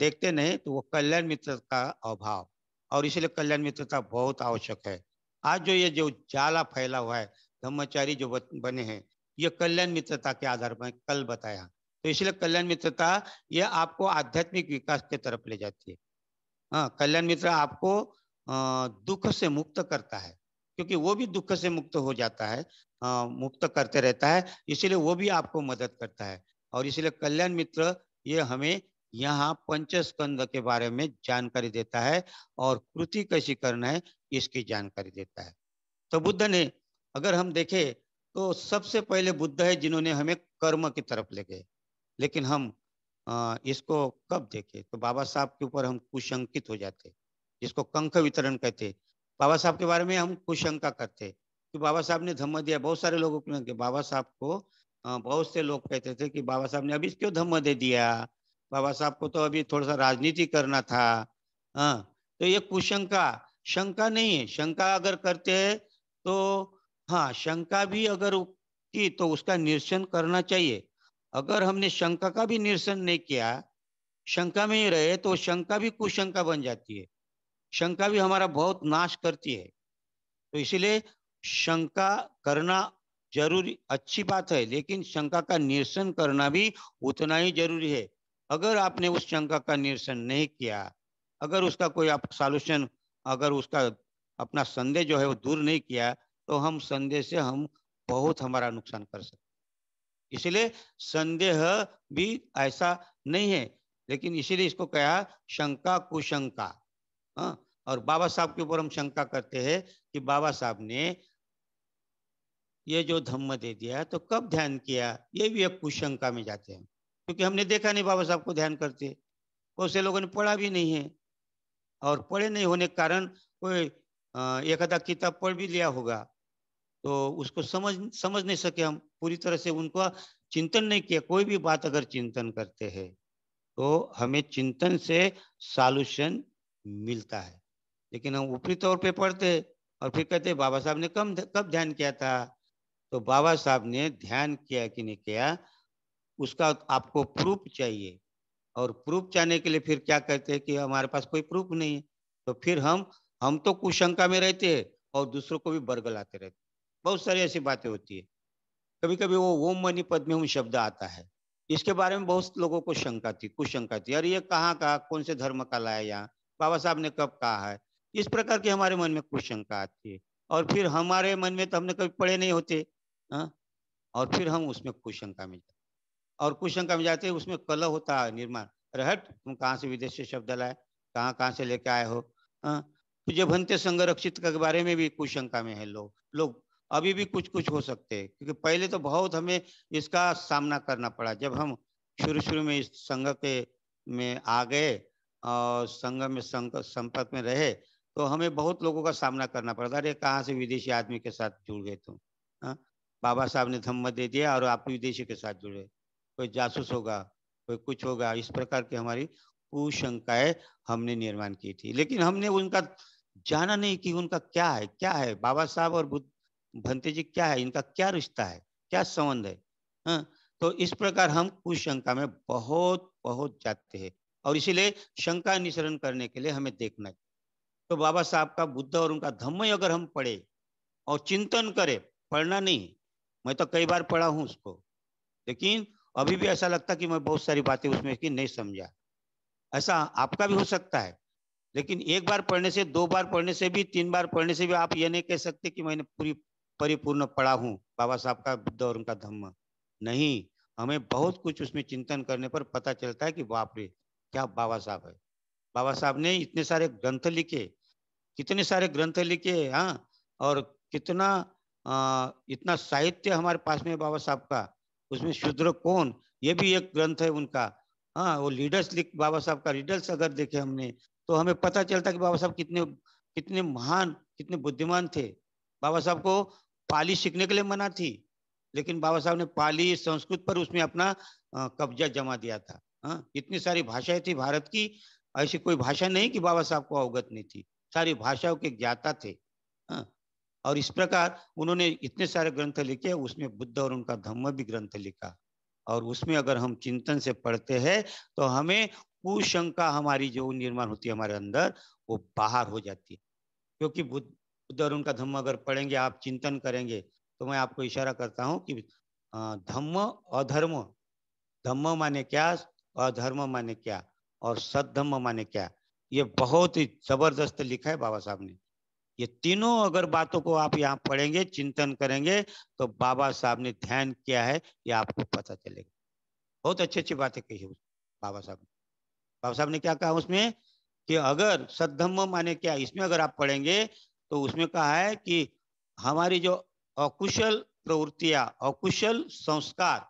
Speaker 1: देखते नहीं तो वो कल्याण मित्र का अभाव और इसलिए कल्याण मित्रता बहुत आवश्यक है आज जो ये जो जाला फैला हुआ है ब्रह्मचारी जो बने हैं ये कल्याण मित्रता के आधार पर कल बताया तो इसलिए कल्याण मित्रता ये आपको आध्यात्मिक विकास के तरफ ले जाती है हाँ कल्याण मित्र आपको दुख से मुक्त करता है क्योंकि वो भी दुख से मुक्त हो जाता है आ, मुक्त करते रहता है इसीलिए वो भी आपको मदद करता है और इसलिए कल्याण मित्र ये हमें यहाँ पंचस्कंद के बारे में जानकारी देता है और कृति कैसी करना है इसकी जानकारी देता है तो बुद्ध ने अगर हम देखें तो सबसे पहले बुद्ध है जिन्होंने हमें कर्म की तरफ ले गए लेकिन हम इसको कब देखें तो बाबा साहब के ऊपर हम कुशंकित हो जाते जिसको कंख वितरण कहते बाबा साहब के बारे में हम कुशंका करते कि बाबा साहब ने धम्म दिया बहुत सारे लोगों के बाबा साहब को बहुत से लोग कहते थे कि बाबा साहब ने अभी क्यों धम्म दे दिया बाबा साहब को तो अभी थोड़ा सा राजनीति करना था हाँ तो ये कुशंका शंका नहीं है शंका अगर करते हैं तो हाँ शंका भी अगर की तो उसका निरसन करना चाहिए अगर हमने शंका का भी निरसन नहीं किया शंका में ही रहे तो शंका भी कुशंका बन जाती है शंका भी हमारा बहुत नाश करती है तो इसीलिए शंका करना जरूरी अच्छी बात है लेकिन शंका का निरसन करना भी उतना ही जरूरी है अगर आपने उस शंका का निरसन नहीं किया अगर उसका कोई आप सॉल्यूशन अगर उसका अपना संदेह जो है वो दूर नहीं किया तो हम संदेह से हम बहुत हमारा नुकसान कर सकते इसलिए संदेह भी ऐसा नहीं है लेकिन इसीलिए इसको कहा शंका कुशंका हाँ और बाबा साहब के ऊपर हम शंका करते हैं कि बाबा साहब ने ये जो धम्म दे दिया तो कब ध्यान किया ये भी एक कुशंका में जाते हैं क्योंकि हमने देखा नहीं बाबा साहब को ध्यान करते बहुत से लोगों ने पढ़ा भी नहीं है और पढ़े नहीं होने के कारण कोई एक आधा किताब पढ़ भी लिया होगा तो उसको समझ समझ नहीं सके हम पूरी तरह से उनका चिंतन नहीं किया कोई भी बात अगर चिंतन करते हैं तो हमें चिंतन से सॉल्यूशन मिलता है लेकिन हम ऊपरी तौर पे पढ़ते और फिर कहते बाबा साहब ने कम कब ध्यान किया था तो बाबा साहब ने ध्यान किया कि नहीं किया उसका आपको प्रूफ चाहिए और प्रूफ चाहने के लिए फिर क्या कहते हैं कि हमारे पास कोई प्रूफ नहीं है तो फिर हम हम तो कुशंका में रहते हैं और दूसरों को भी बरगलाते रहते बहुत सारी ऐसी बातें होती है कभी कभी वो ओम मणि पद में हम शब्द आता है इसके बारे में बहुत लोगों को शंका थी कुशंका थी अरे ये कहाँ का कौन से धर्म का लाया यहाँ बाबा साहब ने कब कहा है इस प्रकार की हमारे मन में कुशंका आती है और फिर हमारे मन में तो हमने कभी पढ़े नहीं होते हा? और फिर हम उसमें कुशंका में जाते और कुछ शंका में जाते हैं उसमें कलह होता है निर्माण रहट तुम कहाँ से विदेश से शब्द लाए कहाँ कहाँ से लेके आए हो हाँ? तुझे तो भंते संग रक्षित के बारे में भी कुछ शंका में है लोग लोग अभी भी कुछ कुछ हो सकते हैं क्योंकि पहले तो बहुत हमें इसका सामना करना पड़ा जब हम शुरू शुरू में इस संघ के में आ गए और संघ में संघ संपर्क में रहे तो हमें बहुत लोगों का सामना करना पड़ा था अरे कहाँ से विदेशी आदमी के साथ जुड़ गए तुम हाँ बाबा साहब ने धम्म दे दिया और आप विदेशी के साथ जुड़े कोई जासूस होगा कोई कुछ होगा इस प्रकार की हमारी कुशंकाएं हमने निर्माण की थी लेकिन हमने उनका जाना नहीं कि उनका क्या है क्या है बाबा साहब और बुद्ध भंते जी क्या है इनका क्या रिश्ता है क्या संबंध है हाँ तो इस प्रकार हम कुशंका में बहुत बहुत जाते हैं और इसीलिए शंका निशरण करने के लिए हमें देखना है तो बाबा साहब का बुद्ध और उनका धम्म अगर हम पढ़े और चिंतन करें पढ़ना नहीं मैं तो कई बार पढ़ा हूं उसको लेकिन अभी भी ऐसा लगता कि मैं बहुत सारी बातें उसमें की नहीं समझा ऐसा आपका भी हो सकता है लेकिन एक बार पढ़ने से दो बार पढ़ने से भी तीन बार पढ़ने से भी आप ये नहीं कह सकते कि मैंने पूरी परिपूर्ण पढ़ा हूँ बाबा साहब का बुद्ध और उनका धम्म नहीं हमें बहुत कुछ उसमें चिंतन करने पर पता चलता है कि बाप रे क्या बाबा साहब है बाबा साहब ने इतने सारे ग्रंथ लिखे कितने सारे ग्रंथ लिखे हाँ और कितना आ, इतना साहित्य हमारे पास में बाबा साहब का उसमें शूद्र कौन ये भी एक ग्रंथ है उनका हाँ वो लीडर्स लिख बाबा साहब का रीडर्स अगर देखे हमने तो हमें पता चलता कि बाबा साहब कितने कितने महान कितने बुद्धिमान थे बाबा साहब को पाली सीखने के लिए मना थी लेकिन बाबा साहब ने पाली संस्कृत पर उसमें अपना कब्जा जमा दिया था हाँ इतनी सारी भाषाएं थी भारत की ऐसी कोई भाषा नहीं कि बाबा साहब को अवगत नहीं थी सारी भाषाओं के ज्ञाता थे हाँ और इस प्रकार उन्होंने इतने सारे ग्रंथ लिखे उसमें बुद्ध और उनका धम्म भी ग्रंथ लिखा और उसमें अगर हम चिंतन से पढ़ते हैं तो हमें कुशंका हमारी जो निर्माण होती है हमारे अंदर वो बाहर हो जाती है क्योंकि बुद्ध और उनका धम्म अगर पढ़ेंगे आप चिंतन करेंगे तो मैं आपको इशारा करता हूँ कि धम्म अधर्म धम्म माने क्या अधर्म माने क्या और सद्धम्म माने क्या ये बहुत ही जबरदस्त लिखा है बाबा साहब ने ये तीनों अगर बातों को आप यहाँ पढ़ेंगे चिंतन करेंगे तो बाबा साहब ने ध्यान किया है ये आपको पता चलेगा बहुत अच्छी अच्छी बातें कही है बाबा साहब ने बाबा साहब ने क्या कहा उसमें कि अगर सद्धम्म माने क्या इसमें अगर आप पढ़ेंगे तो उसमें कहा है कि हमारी जो अकुशल प्रवृत्तियां अकुशल संस्कार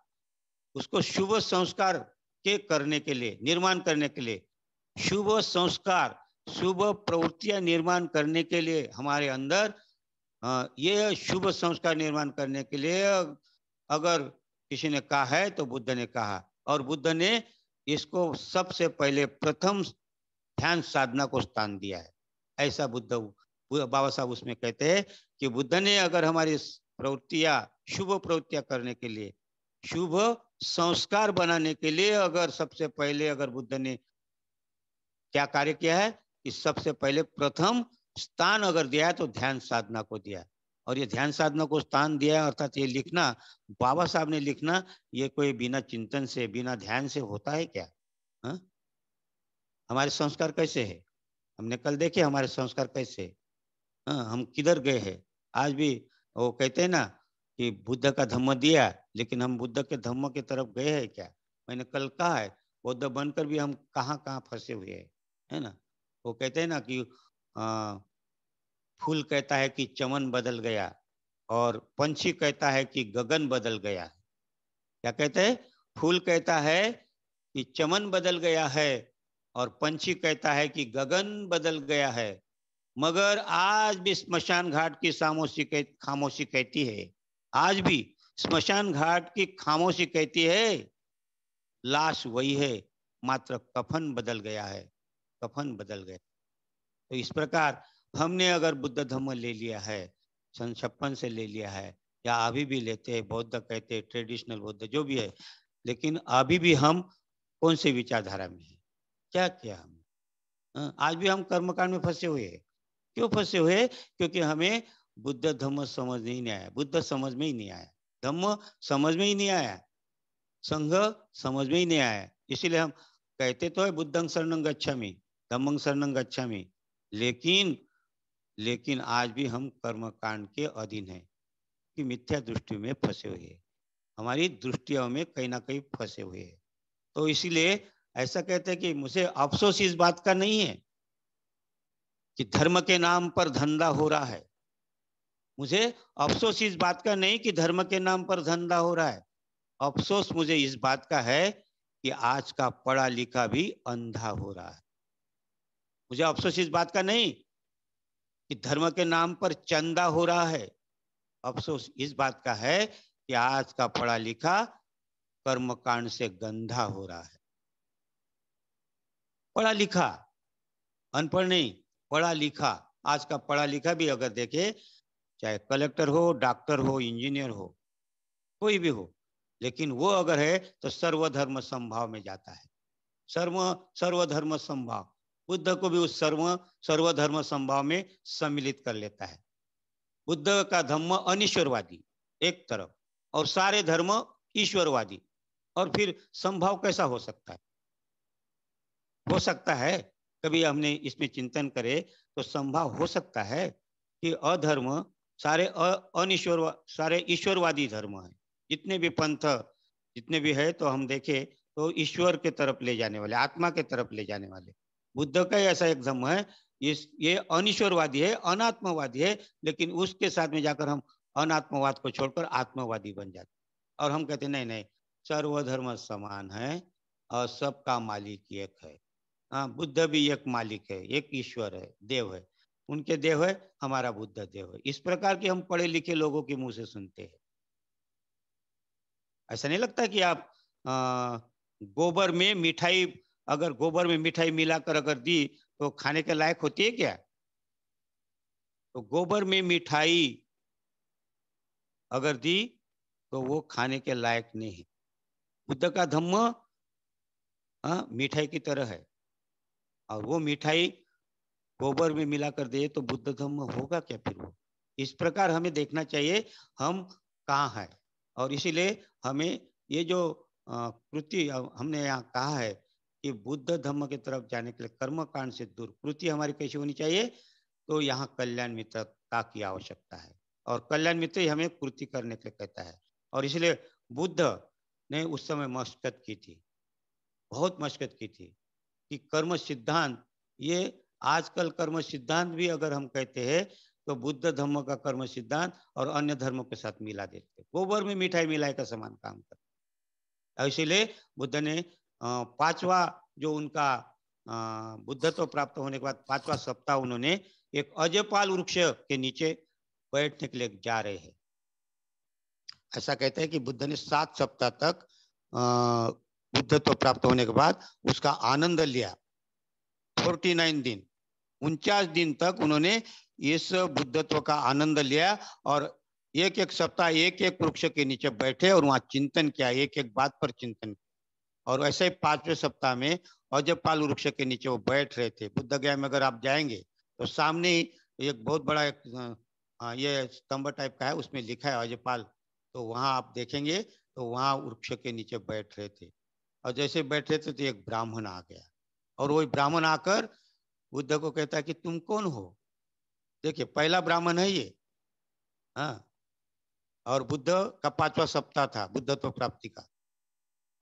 Speaker 1: उसको शुभ संस्कार के करने के लिए निर्माण करने के लिए शुभ संस्कार शुभ प्रवृत्तियां निर्माण करने के लिए हमारे अंदर ये शुभ संस्कार निर्माण करने के लिए अगर किसी ने कहा है तो बुद्ध ने कहा और बुद्ध ने इसको सबसे पहले प्रथम ध्यान साधना को स्थान दिया है ऐसा बुद्ध बाबा साहब उसमें कहते हैं कि बुद्ध ने अगर हमारी प्रवृत्तियां शुभ प्रवृत्तियां करने के लिए शुभ संस्कार बनाने के लिए अगर सबसे पहले अगर बुद्ध ने क्या कार्य किया है कि सबसे पहले प्रथम स्थान अगर दिया तो ध्यान साधना को दिया और ये ध्यान साधना को स्थान दिया अर्थात ये लिखना बाबा साहब ने लिखना ये कोई बिना चिंतन से बिना ध्यान से होता है क्या हा? हमारे संस्कार कैसे है हमने कल देखे हमारे संस्कार कैसे है हाँ, हम किधर गए हैं आज भी वो कहते हैं ना कि बुद्ध का धम्म दिया लेकिन हम बुद्ध के धम्म की तरफ गए हैं क्या मैंने कल कहा है बुद्ध बनकर भी हम कहाँ कहाँ फंसे हुए हैं है ना वो कहते हैं ना कि फूल कहता है कि चमन बदल गया और पंछी कहता है कि गगन बदल गया क्या कहते हैं फूल कहता है कि चमन बदल गया है और पंछी कहता है कि गगन बदल गया है मगर आज भी स्मशान घाट की खामोशी खामोशी कहती है आज भी स्मशान घाट की खामोशी कहती है लाश वही है मात्र कफन बदल गया है कफन बदल गए तो इस प्रकार हमने अगर बुद्ध धर्म ले लिया है सन छप्पन से ले लिया है या अभी भी लेते हैं बौद्ध कहते हैं ट्रेडिशनल बौद्ध जो भी है लेकिन अभी भी हम कौन से विचारधारा में है क्या किया हम हाँ, आज भी हम कर्मकांड में फंसे हुए हैं क्यों फंसे हुए क्योंकि हमें बुद्ध धर्म समझ नहीं, नहीं आया बुद्ध समझ में ही नहीं आया धम्म समझ में ही नहीं आया संघ समझ में ही नहीं आया इसीलिए हम कहते तो है बुद्धं शरणं गच्छामि तमंग अच्छा में लेकिन लेकिन आज भी हम कर्म कांड के अधीन है कि मिथ्या दृष्टि में फंसे हुए हैं हमारी दृष्टियों में कहीं ना कहीं फंसे हुए हैं तो इसीलिए ऐसा कहते हैं कि मुझे अफसोस इस बात का नहीं है कि धर्म के नाम पर धंधा हो रहा है मुझे अफसोस इस बात का नहीं कि धर्म के नाम पर धंधा हो रहा है अफसोस मुझे इस बात का है कि आज का पढ़ा लिखा भी अंधा हो रहा है मुझे अफसोस इस बात का नहीं कि धर्म के नाम पर चंदा हो रहा है अफसोस इस बात का है कि आज का पढ़ा लिखा कर्मकांड से गंधा हो रहा है पढ़ा लिखा अनपढ़ नहीं पढ़ा लिखा आज का पढ़ा लिखा भी अगर देखे चाहे कलेक्टर हो डॉक्टर हो इंजीनियर हो कोई भी हो लेकिन वो अगर है तो सर्वधर्म संभाव में जाता है सर्व सर्वधर्म संभाव बुद्ध को भी उस सर्व सर्वधर्म संभाव में सम्मिलित कर लेता है बुद्ध का धर्म अनिश्वरवादी एक तरफ और सारे धर्म ईश्वरवादी और फिर संभाव कैसा हो सकता है हो सकता है कभी हमने इसमें चिंतन करे तो संभाव हो सकता है कि अधर्म सारे अनिश्वर सारे ईश्वरवादी धर्म है जितने भी पंथ जितने भी है तो हम देखे तो ईश्वर के तरफ ले जाने वाले आत्मा के तरफ ले जाने वाले बुद्ध का ऐसा एक धर्म है इस ये अनिश्वरवादी है अनात्मवादी है लेकिन उसके साथ में जाकर हम अनात्मवाद को छोड़कर आत्मवादी बन जाते और हम कहते नहीं नहीं सर्वधर्म समान है और सबका मालिक एक है हाँ बुद्ध भी एक मालिक है एक ईश्वर है देव है उनके देव है हमारा बुद्ध देव है इस प्रकार के हम पढ़े लिखे लोगों के मुंह से सुनते हैं ऐसा नहीं लगता कि आप आ, गोबर में मिठाई अगर गोबर में मिठाई मिलाकर अगर दी तो खाने के लायक होती है क्या तो गोबर में मिठाई अगर दी तो वो खाने के लायक नहीं है बुद्ध का धम्म हाँ, मिठाई की तरह है और वो मिठाई गोबर में मिलाकर दे तो बुद्ध धम्म होगा क्या फिर वो इस प्रकार हमें देखना चाहिए हम कहाँ है और इसीलिए हमें ये जो कृति हमने यहाँ कहा है ये बुद्ध धर्म के तरफ जाने के लिए कर्म कांड से दूर कृति हमारी कैसी होनी चाहिए तो यहाँ कल्याण मित्रता की आवश्यकता है और कल्याण मित्र हमें कृति करने के लिए कहता है और इसलिए बुद्ध ने उस समय मशक्कत की थी बहुत मशक्कत की थी कि कर्म सिद्धांत ये आजकल कर्म सिद्धांत भी अगर हम कहते हैं तो बुद्ध धर्म का कर्म सिद्धांत और अन्य धर्मों के साथ मिला देते गोबर में मिठाई मिलाई का समान काम करते इसीलिए बुद्ध ने पांचवा जो उनका बुद्धत्व प्राप्त होने के बाद पांचवा सप्ताह उन्होंने एक अजपाल वृक्ष के नीचे बैठने के लिए जा रहे हैं ऐसा कहते हैं कि बुद्ध ने सात सप्ताह तक बुद्धत्व प्राप्त होने के बाद उसका आनंद लिया फोर्टी नाइन दिन उनचास दिन तक उन्होंने इस बुद्धत्व का आनंद लिया और एक एक सप्ताह एक एक वृक्ष के नीचे बैठे और वहां चिंतन किया एक एक बात पर चिंतन किया और वैसे ही पांचवें सप्ताह में और जब पाल वृक्ष के नीचे वो बैठ रहे थे बुद्ध गया में अगर आप जाएंगे तो सामने ही एक बहुत बड़ा एक ये स्तंभ टाइप का है उसमें लिखा है अजयपाल तो वहाँ आप देखेंगे तो वहाँ वृक्ष के नीचे बैठ रहे थे और जैसे बैठ रहे थे तो एक ब्राह्मण आ गया और वही ब्राह्मण आकर बुद्ध को कहता है कि तुम कौन हो देखिए पहला ब्राह्मण है ये हाँ और बुद्ध का पांचवा सप्ताह था बुद्धत्व तो प्राप्ति का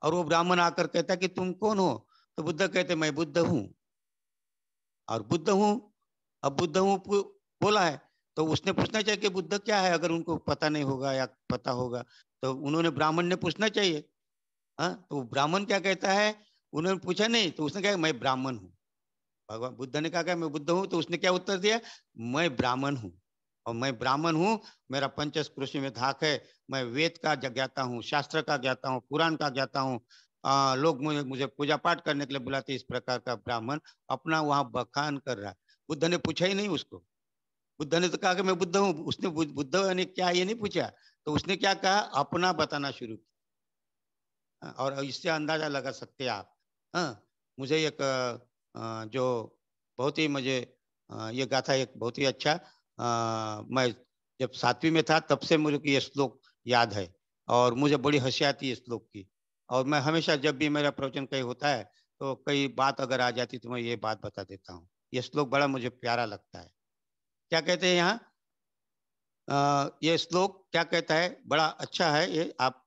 Speaker 1: और वो ब्राह्मण आकर कहता कि तुम कौन हो तो बुद्ध कहते मैं बुद्ध हूँ और बुद्ध हूँ अब बुद्ध हूं बोला है तो उसने पूछना चाहिए कि बुद्ध क्या है अगर उनको पता नहीं होगा या पता होगा तो उन्होंने ब्राह्मण ने पूछना चाहिए हाँ तो ब्राह्मण क्या कहता है उन्होंने पूछा नहीं तो उसने कहा मैं ब्राह्मण हूँ भगवान बुद्ध ने कहा मैं बुद्ध हूँ तो उसने क्या उत्तर दिया मैं ब्राह्मण हूँ और मैं ब्राह्मण हूँ मेरा पंचस कृषि में धाक है मैं वेद का ज्ञाता हूँ शास्त्र का ज्ञाता हूँ पुराण का ज्ञाता हूँ लोग मुझे मुझे पूजा पाठ करने के लिए बुलाते इस प्रकार का ब्राह्मण अपना वहां बखान कर रहा है बुद्ध ने पूछा ही नहीं उसको बुद्ध ने तो कहा कि मैं बुद्ध हूँ उसने बुद्ध ने क्या ये नहीं पूछा तो उसने क्या कहा अपना बताना शुरू किया हाँ, और इससे अंदाजा लगा सकते आप हाँ मुझे एक जो बहुत ही मुझे ये गाथा एक बहुत ही अच्छा आ, मैं जब सातवीं में था तब से मुझे ये श्लोक याद है और मुझे बड़ी हंसी आती है श्लोक की और मैं हमेशा जब भी मेरा प्रवचन कहीं होता है तो कई बात अगर आ जाती तो मैं ये बात बता देता हूँ ये श्लोक बड़ा मुझे प्यारा लगता है क्या कहते हैं यहाँ ये श्लोक क्या कहता है बड़ा अच्छा है ये आप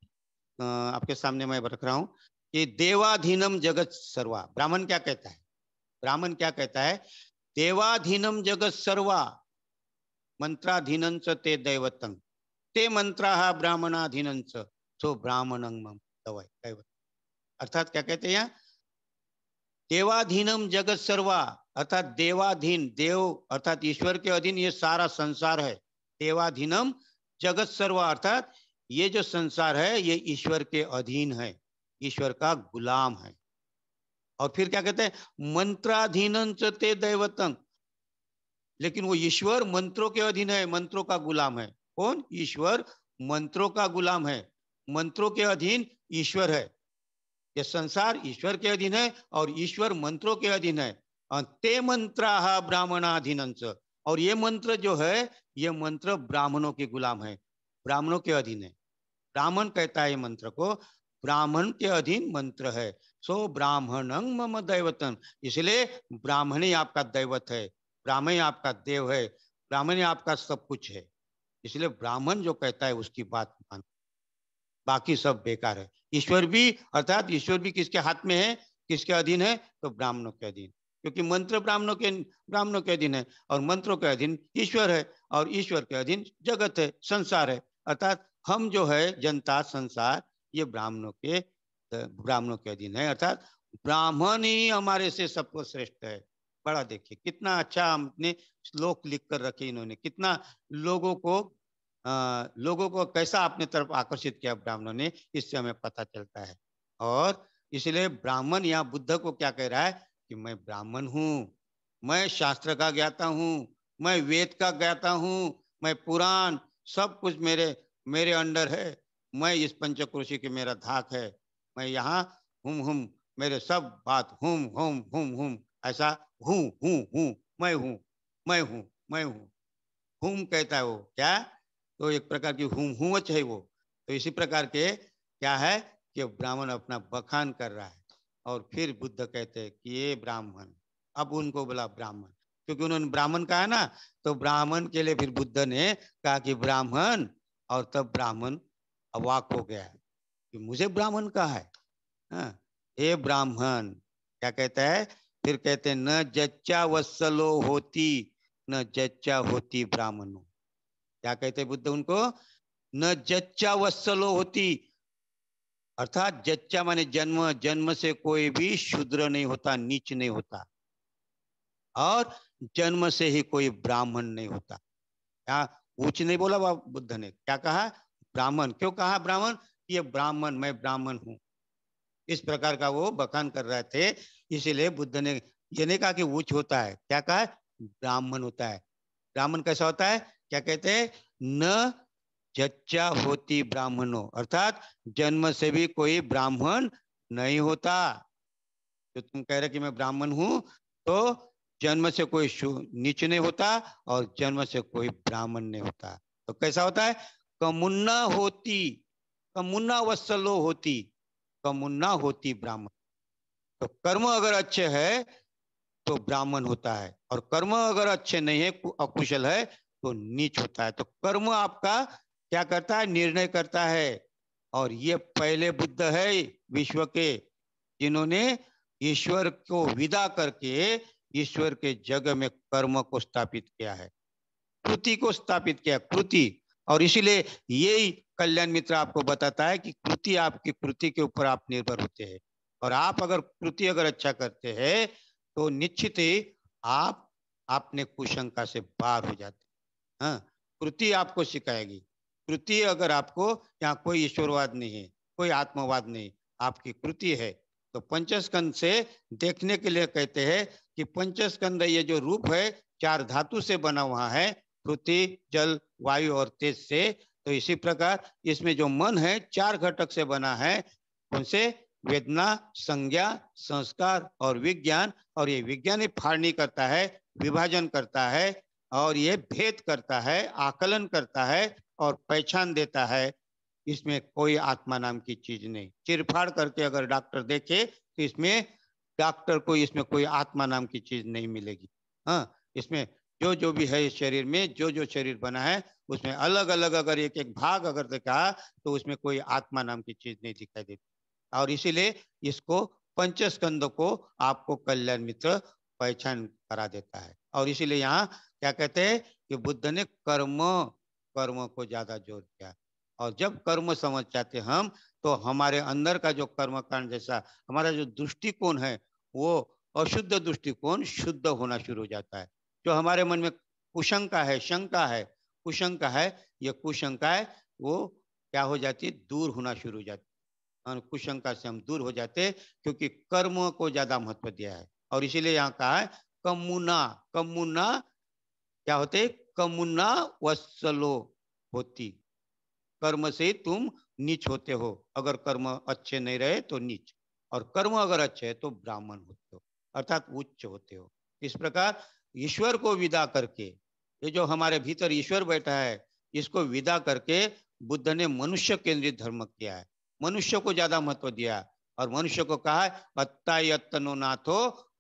Speaker 1: आ, आपके सामने मैं रख रहा हूँ कि देवाधीनम जगत सर्वा ब्राह्मण क्या कहता है ब्राह्मण क्या कहता है देवाधीनम जगत सर्वा मंत्राधीन ते दैवत ते मंत्रा ब्राह्मणाधीन सो ब्राह्मण दैवत अर्थात क्या कहते हैं देवाधीनम जगत सर्वा अर्थात देवाधीन देव अर्थात ईश्वर के अधीन ये सारा संसार है देवाधीनम जगत सर्वा अर्थात ये जो संसार है ये ईश्वर के अधीन है ईश्वर का गुलाम है और फिर क्या कहते हैं मंत्राधीन ते दैवतंग लेकिन वो ईश्वर मंत्रों के अधीन है मंत्रों का गुलाम है कौन ईश्वर मंत्रों का गुलाम है मंत्रों के अधीन ईश्वर है यह संसार ईश्वर के अधीन है और ईश्वर मंत्रों के अधीन है अं, ते मंत्रा ब्राह्मणाधीन और ये मंत्र जो है ये मंत्र ब्राह्मणों के गुलाम है ब्राह्मणों के अधीन है ब्राह्मण कहता है मंत्र को ब्राह्मण के अधीन मंत्र है सो ब्राह्मणं मम दैवतन इसलिए ब्राह्मण ही आपका दैवत है ब्राह्मण आपका देव है ब्राह्मण आपका सब कुछ है इसलिए ब्राह्मण जो कहता है उसकी बात मान बाकी सब बेकार है ईश्वर भी अर्थात ईश्वर भी किसके हाथ में है किसके अधीन है तो ब्राह्मणों के अधीन क्योंकि मंत्र ब्राह्मणों के ब्राह्मणों के अधीन है और मंत्रों के अधीन ईश्वर है और ईश्वर के अधीन जगत है संसार है अर्थात हम जो है जनता संसार ये ब्राह्मणों के ब्राह्मणों के अधीन है अर्थात ब्राह्मण ही हमारे से सबको श्रेष्ठ है पढ़ा देखिए कितना अच्छा हमने श्लोक लिख कर रखे इन्होंने कितना लोगों को आ, लोगों को कैसा अपने तरफ आकर्षित किया ब्राह्मणों ने इससे हमें पता चलता है और इसलिए ब्राह्मण या बुद्ध को क्या कह रहा है कि मैं ब्राह्मण हूँ मैं शास्त्र का ज्ञाता हूँ मैं वेद का ज्ञाता हूँ मैं पुराण सब कुछ मेरे मेरे अंडर है मैं इस पंचक्रोशी की मेरा धाक है मैं यहाँ हम हम मेरे सब बात हम हम हम हम ऐसा हूँ हूँ हूँ मैं हूँ मैं हूँ मैं हूं हूम कहता है वो क्या तो एक प्रकार की हूं हुच है वो तो इसी प्रकार के क्या है कि ब्राह्मण अपना बखान कर रहा है और फिर बुद्ध कहते हैं कि ये ब्राह्मण अब उनको बोला ब्राह्मण क्योंकि उन्होंने ब्राह्मण कहा ना तो ब्राह्मण के लिए फिर बुद्ध ने कहा कि ब्राह्मण और तब ब्राह्मण अवाक हो गया कि मुझे ब्राह्मण कहा है हाँ, ब्राह्मण क्या कहता है फिर कहते हैं न जच्चा वत्सलो होती न जच्चा होती ब्राह्मणों क्या कहते बुद्ध उनको न जच्चा वत्सलो होती अर्थात जच्चा माने जन्म जन्म से कोई भी शूद्र नहीं होता नीच नहीं होता और जन्म से ही कोई ब्राह्मण नहीं होता क्या ऊंच नहीं बोला बाबा बुद्ध ने क्या कहा ब्राह्मण क्यों कहा ब्राह्मण ये ब्राह्मण मैं ब्राह्मण हूं इस प्रकार का वो बखान कर रहे थे इसीलिए बुद्ध ने ये नहीं कहा कि उच्च होता है क्या कहा ब्राह्मण होता है ब्राह्मण कैसा होता है क्या कहते हैं न जच्चा होती ब्राह्मणों अर्थात जन्म से भी कोई ब्राह्मण नहीं होता जो तो तुम कह रहे कि मैं ब्राह्मण हूं तो जन्म से कोई नीच नहीं होता और जन्म से कोई ब्राह्मण नहीं होता तो कैसा होता है कमुन्ना होती कमुन्ना वत्सलो होती कमुन्ना होती ब्राह्मण तो कर्म अगर अच्छे है तो ब्राह्मण होता है और कर्म अगर अच्छे नहीं है अकुशल है तो नीच होता है तो कर्म आपका क्या करता है निर्णय करता है और ये पहले बुद्ध है विश्व के जिन्होंने ईश्वर को विदा करके ईश्वर के जग में कर्म को स्थापित किया है कृति को स्थापित किया कृति और इसीलिए यही कल्याण मित्र आपको बताता है कि कृति आपकी कृति के ऊपर आप निर्भर होते हैं और आप अगर कृति अगर अच्छा करते हैं तो निश्चित ही आप आपने कुशंका से बाहर हो जाते हैं हाँ, कृति आपको सिखाएगी कृति अगर आपको यहाँ कोई ईश्वरवाद नहीं है कोई आत्मवाद नहीं आपकी कृति है तो पंचस्क से देखने के लिए कहते हैं कि पंचस्क ये जो रूप है चार धातु से बना हुआ है पृथ्वी जल वायु और तेज से तो इसी प्रकार इसमें जो मन है चार घटक से बना है उनसे वेदना संज्ञा संस्कार और विज्ञान और ये विज्ञान फाड़नी करता है विभाजन करता है और ये भेद करता है आकलन करता है और पहचान देता है इसमें कोई आत्मा नाम की चीज नहीं चिरफाड़ करके अगर डॉक्टर देखे तो इसमें डॉक्टर को इसमें कोई आत्मा नाम की चीज नहीं मिलेगी हाँ इसमें जो जो भी है इस शरीर में जो जो शरीर बना है उसमें अलग अलग अगर एक एक भाग अगर देखा तो उसमें कोई आत्मा नाम की चीज नहीं दिखाई देती और इसीलिए इसको पंचस्कंद को आपको कल्याण मित्र पहचान करा देता है और इसीलिए यहाँ क्या कहते हैं कि बुद्ध ने कर्म कर्म को ज्यादा जोर दिया और जब कर्म समझ जाते हम तो हमारे अंदर का जो कर्म कांड जैसा हमारा जो दृष्टिकोण है वो अशुद्ध दृष्टिकोण शुद्ध होना शुरू हो जाता है जो हमारे मन में कुशंका है शंका है कुशंका है यह है वो क्या हो जाती है दूर होना शुरू हो जाती कुशंका से हम दूर हो जाते क्योंकि कर्म को ज्यादा महत्व दिया है और इसीलिए यहाँ कहा है कमुना कमुना क्या होते कमुना वसलो होती कर्म से तुम नीच होते हो अगर कर्म अच्छे नहीं रहे तो नीच और कर्म अगर अच्छे है तो ब्राह्मण होते हो अर्थात उच्च होते हो इस प्रकार ईश्वर को विदा करके ये जो हमारे भीतर ईश्वर बैठा है इसको विदा करके बुद्ध ने मनुष्य केंद्रित धर्म किया है मनुष्य को ज्यादा महत्व दिया और मनुष्य को कहा पत्ता यत्नो नाथो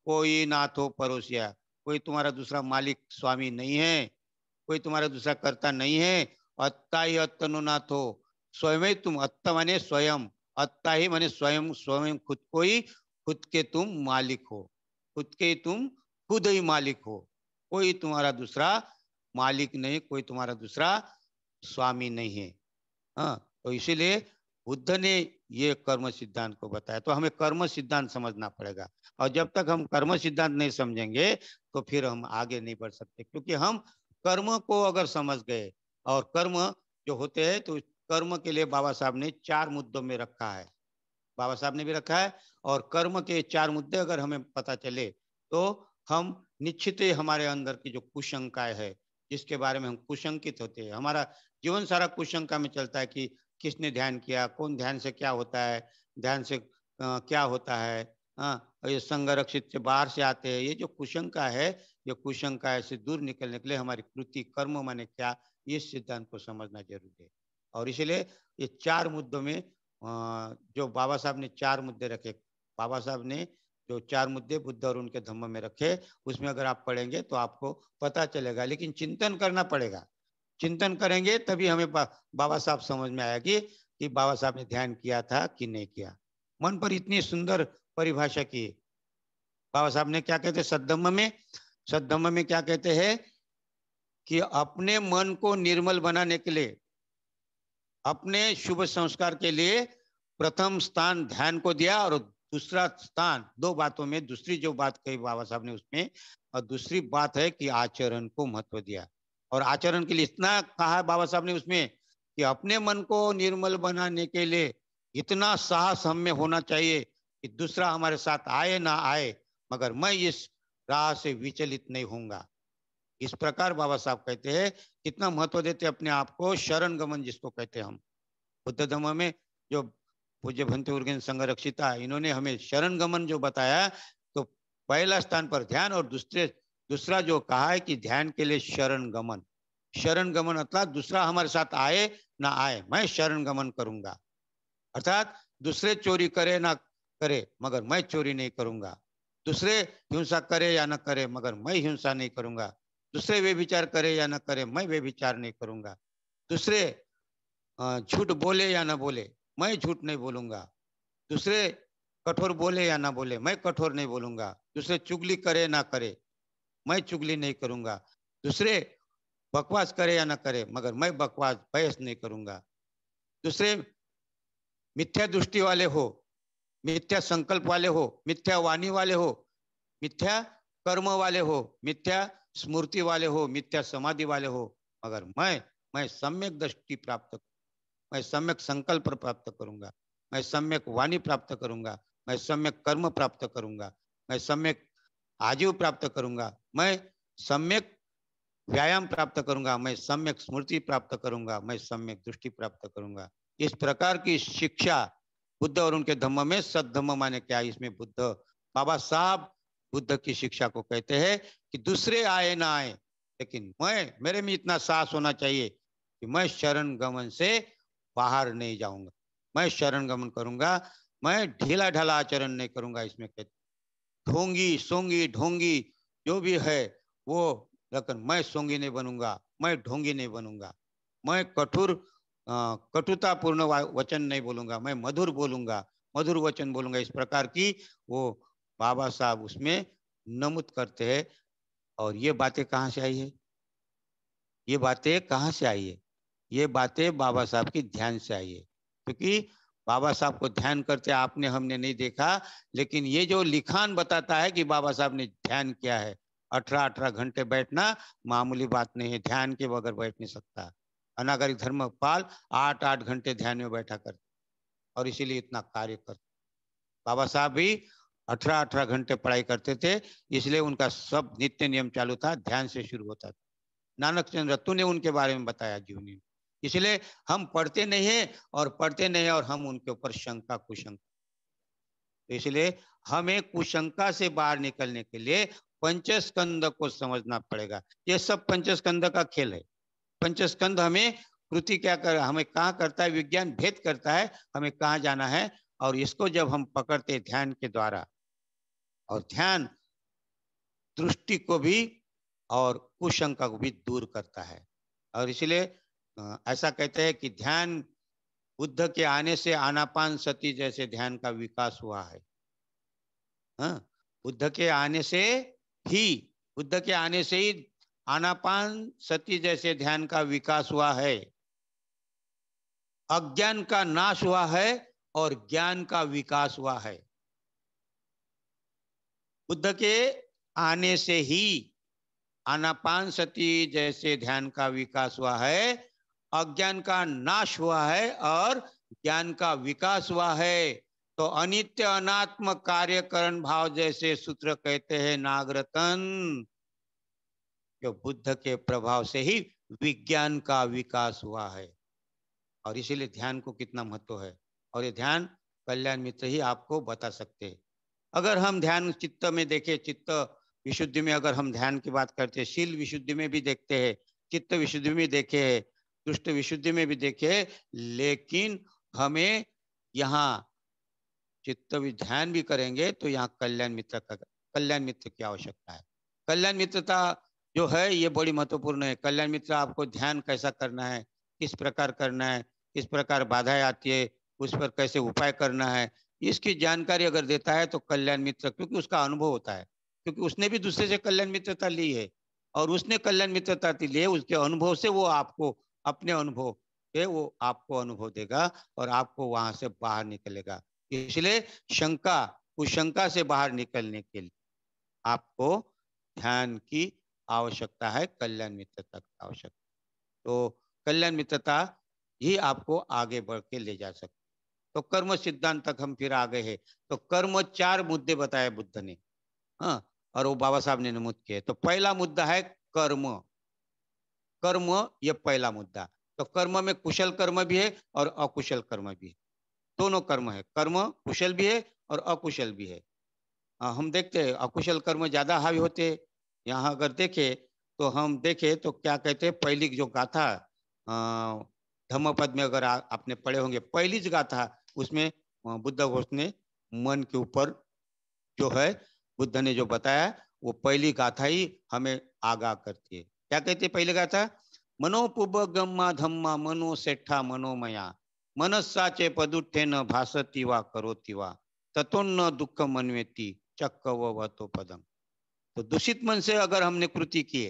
Speaker 1: कोई नाथो परोसिया कोई तुम्हारा दूसरा मालिक स्वामी नहीं है कोई तुम्हारा दूसरा कर्ता नहीं है अत्ता ही अत्तनो नाथो स्वयं तुम अत्त माने स्वयं अत्ता ही माने स्वयं स्वयं खुद को ही खुद के तुम मालिक हो खुद के तुम खुद ही मालिक हो कोई तुम्हारा दूसरा मालिक नहीं कोई तुम्हारा दूसरा स्वामी नहीं है हाँ तो इसीलिए बुद्ध ने ये कर्म सिद्धांत को बताया तो हमें कर्म सिद्धांत समझना पड़ेगा और जब तक हम कर्म सिद्धांत नहीं समझेंगे तो फिर हम आगे नहीं बढ़ सकते क्योंकि हम कर्म को अगर समझ गए और कर्म जो होते हैं तो कर्म के लिए बाबा साहब ने चार मुद्दों में रखा है बाबा साहब ने भी रखा है और कर्म के चार मुद्दे अगर हमें पता चले तो हम निश्चित ही हमारे अंदर की जो कुशंकाएं है जिसके बारे में हम कुशंकित होते हैं हमारा जीवन सारा कुशंका में चलता है कि किसने ध्यान किया कौन ध्यान से क्या होता है ध्यान से क्या होता है हाँ ये संगरक्षित से बाहर से आते हैं ये जो कुशंका है ये कुशंका से दूर निकलने के लिए हमारी कृति कर्म माने क्या इस सिद्धांत को समझना जरूरी है और इसलिए ये चार मुद्दों में जो बाबा साहब ने चार मुद्दे रखे बाबा साहब ने जो चार मुद्दे बुद्ध और उनके धम्म में रखे उसमें अगर आप पढ़ेंगे तो आपको पता चलेगा लेकिन चिंतन करना पड़ेगा चिंतन करेंगे तभी हमें बा, बाबा साहब समझ में आया कि कि बाबा साहब ने ध्यान किया था कि नहीं किया मन पर इतनी सुंदर परिभाषा की बाबा साहब ने क्या कहते सदम्भ में सदम्भ में क्या कहते हैं कि अपने मन को निर्मल बनाने के लिए अपने शुभ संस्कार के लिए प्रथम स्थान ध्यान को दिया और दूसरा स्थान दो बातों में दूसरी जो बात कही बाबा साहब ने उसमें और दूसरी बात है कि आचरण को महत्व दिया और आचरण के लिए इतना कहा बाबा साहब ने उसमें कि अपने मन को निर्मल बनाने के लिए इतना साहस हम में होना चाहिए कि दूसरा हमारे साथ आए ना आए मगर मैं इस राह से विचलित नहीं होऊंगा इस प्रकार बाबा साहब कहते हैं कितना महत्व देते अपने आप को शरण गमन जिसको कहते हैं हम बुद्ध धर्म में जो पूज्य भंते उर्गेन संघ रक्षिता इन्होंने हमें शरण गमन जो बताया तो पहला स्थान पर ध्यान और दूसरे दूसरा जो कहा है कि ध्यान के लिए शरण गमन शरण गमन अर्थात दूसरा हमारे साथ आए ना आए मैं शरण गमन करूंगा अर्थात दूसरे चोरी करे ना करे मगर मैं चोरी नहीं करूंगा दूसरे हिंसा करे या ना करे मगर मैं हिंसा नहीं करूंगा दूसरे वे विचार करे या ना करे मैं वे विचार नहीं करूंगा दूसरे झूठ बोले या ना बोले मैं झूठ नहीं बोलूंगा दूसरे कठोर बोले या ना बोले मैं कठोर नहीं बोलूंगा दूसरे चुगली करे ना करे मैं चुगली नहीं करूंगा दूसरे बकवास करे या ना करे मगर मैं बकवास बहस नहीं करूंगा दूसरे मिथ्या दृष्टि वाले हो मिथ्या संकल्प वाले हो मिथ्या वाणी वाले हो मिथ्या कर्म वाले हो मिथ्या स्मृति वाले हो मिथ्या समाधि वाले हो मगर मैं मैं सम्यक दृष्टि प्राप्त मैं सम्यक संकल्प प्राप्त करूंगा मैं सम्यक वाणी प्राप्त करूंगा मैं सम्यक कर्म प्राप्त करूंगा मैं सम्यक आजीव प्राप्त करूंगा मैं सम्यक व्यायाम प्राप्त करूंगा मैं सम्यक स्मृति प्राप्त करूंगा मैं सम्यक दृष्टि प्राप्त करूंगा इस प्रकार की शिक्षा बुद्ध और उनके धम्म में सदम माने क्या इसमें बुद्ध बाबा साहब बुद्ध की शिक्षा को कहते हैं कि दूसरे आए ना आए लेकिन मैं मेरे में इतना साहस होना चाहिए कि मैं शरण गमन से बाहर नहीं जाऊंगा मैं शरण गमन करूंगा मैं ढीला ढाला आचरण नहीं करूंगा इसमें कहते ढोंगी सोंगी ढोंगी जो भी है वो लेकिन मैं सोंगी नहीं बनूंगा मैं ढोंगी नहीं बनूंगा मैं कठोर कटुतापूर्ण वचन नहीं बोलूंगा मैं मधुर बोलूंगा मधुर वचन बोलूंगा इस प्रकार की वो बाबा साहब उसमें नमूद करते हैं और ये बातें कहाँ से आई है ये बातें कहाँ से आई है ये बातें बाबा साहब की ध्यान से आई है क्योंकि तो बाबा साहब को ध्यान करते आपने हमने नहीं देखा लेकिन ये जो लिखान बताता है कि बाबा साहब ने ध्यान किया है अठारह अठारह घंटे बैठना मामूली बात नहीं है ध्यान के बगैर बैठ नहीं सकता धर्म धर्मपाल आठ आठ घंटे ध्यान में बैठा करते और इसीलिए इतना कार्य करते बाबा साहब भी अठारह अठारह घंटे पढ़ाई करते थे इसलिए उनका सब नित्य नियम चालू था ध्यान से शुरू होता था नानक चंद्र तू ने उनके बारे में बताया जीवनी इसलिए हम पढ़ते नहीं है और पढ़ते नहीं है और हम उनके ऊपर शंका कुशंका तो इसलिए हमें कुशंका से बाहर निकलने के लिए पंचस्कंद को समझना पड़ेगा ये सब पंचस्कंद का खेल है पंचस्कंद हमें कृति क्या कर हमें कहाँ करता है विज्ञान भेद करता है हमें कहाँ जाना है और इसको जब हम पकड़ते ध्यान के द्वारा और ध्यान दृष्टि को भी और कुशंका को भी दूर करता है और इसलिए ऐसा कहते हैं कि ध्यान बुद्ध के आने से आनापान सती जैसे ध्यान का विकास हुआ है बुद्ध के आने से ही बुद्ध के आने से ही आनापान सती जैसे ध्यान का विकास हुआ है अज्ञान का नाश हुआ है और ज्ञान का विकास हुआ है बुद्ध के आने से ही आनापान सती जैसे ध्यान का विकास हुआ है अज्ञान का नाश हुआ है और ज्ञान का विकास हुआ है तो अनित्य अनात्म कार्यकरण भाव जैसे सूत्र कहते हैं नागरतन जो बुद्ध के प्रभाव से ही विज्ञान का विकास हुआ है और इसीलिए ध्यान को कितना महत्व है और ये ध्यान कल्याण मित्र ही आपको बता सकते हैं अगर हम ध्यान चित्त में देखें चित्त विशुद्धि में अगर हम ध्यान की बात करते हैं शील विशुद्धि में भी देखते हैं चित्त विशुद्धि में देखे है दुष्ट विशुद्धि में भी देखे लेकिन हमें यहाँ चित्त ध्यान भी करेंगे तो यहाँ कल्याण मित्र का कल्याण मित्र की आवश्यकता है कल्याण मित्रता जो है ये बड़ी महत्वपूर्ण है कल्याण मित्र आपको ध्यान कैसा करना है किस प्रकार करना है किस प्रकार बाधाएं आती है उस पर कैसे उपाय करना है इसकी जानकारी अगर देता है तो कल्याण मित्र क्योंकि उसका अनुभव होता है क्योंकि उसने भी दूसरे से कल्याण मित्रता ली है और उसने कल्याण मित्रता ली है उसके अनुभव से वो आपको अपने अनुभव के वो आपको अनुभव देगा और आपको वहां से बाहर निकलेगा इसलिए शंका उस शंका से बाहर निकलने के लिए आपको ध्यान की आवश्यकता है कल्याण मित्रता की आवश्यकता तो कल्याण मित्रता ही आपको आगे बढ़ के ले जा सकती तो कर्म सिद्धांत तक हम फिर आ गए हैं तो कर्म चार मुद्दे बताए बुद्ध ने हाँ और वो बाबा साहब ने नमूद किए तो पहला मुद्दा है कर्म कर्म ये पहला मुद्दा तो कर्म में कुशल कर्म भी है और अकुशल कर्म भी है दोनों कर्म है कर्म कुशल भी है और अकुशल भी है आ, हम देखते हैं अकुशल कर्म ज़्यादा हावी होते हैं यहाँ अगर देखे तो हम देखे तो क्या कहते हैं पहली जो गाथा पद में अगर आ, आपने पढ़े होंगे पहली जो गाथा उसमें बुद्ध घोष ने मन के ऊपर जो है बुद्ध ने जो बताया वो पहली गाथा ही हमें आगाह करती है क्या कहते पहले का था मनोपुब गम्मा धम्मा मनो सेठा मनोमया साचे पदुठे न भाषती वा करोती वा तथोन्न दुख मनवेती चक्क वो तो पदम तो दूषित मन से अगर हमने कृति किए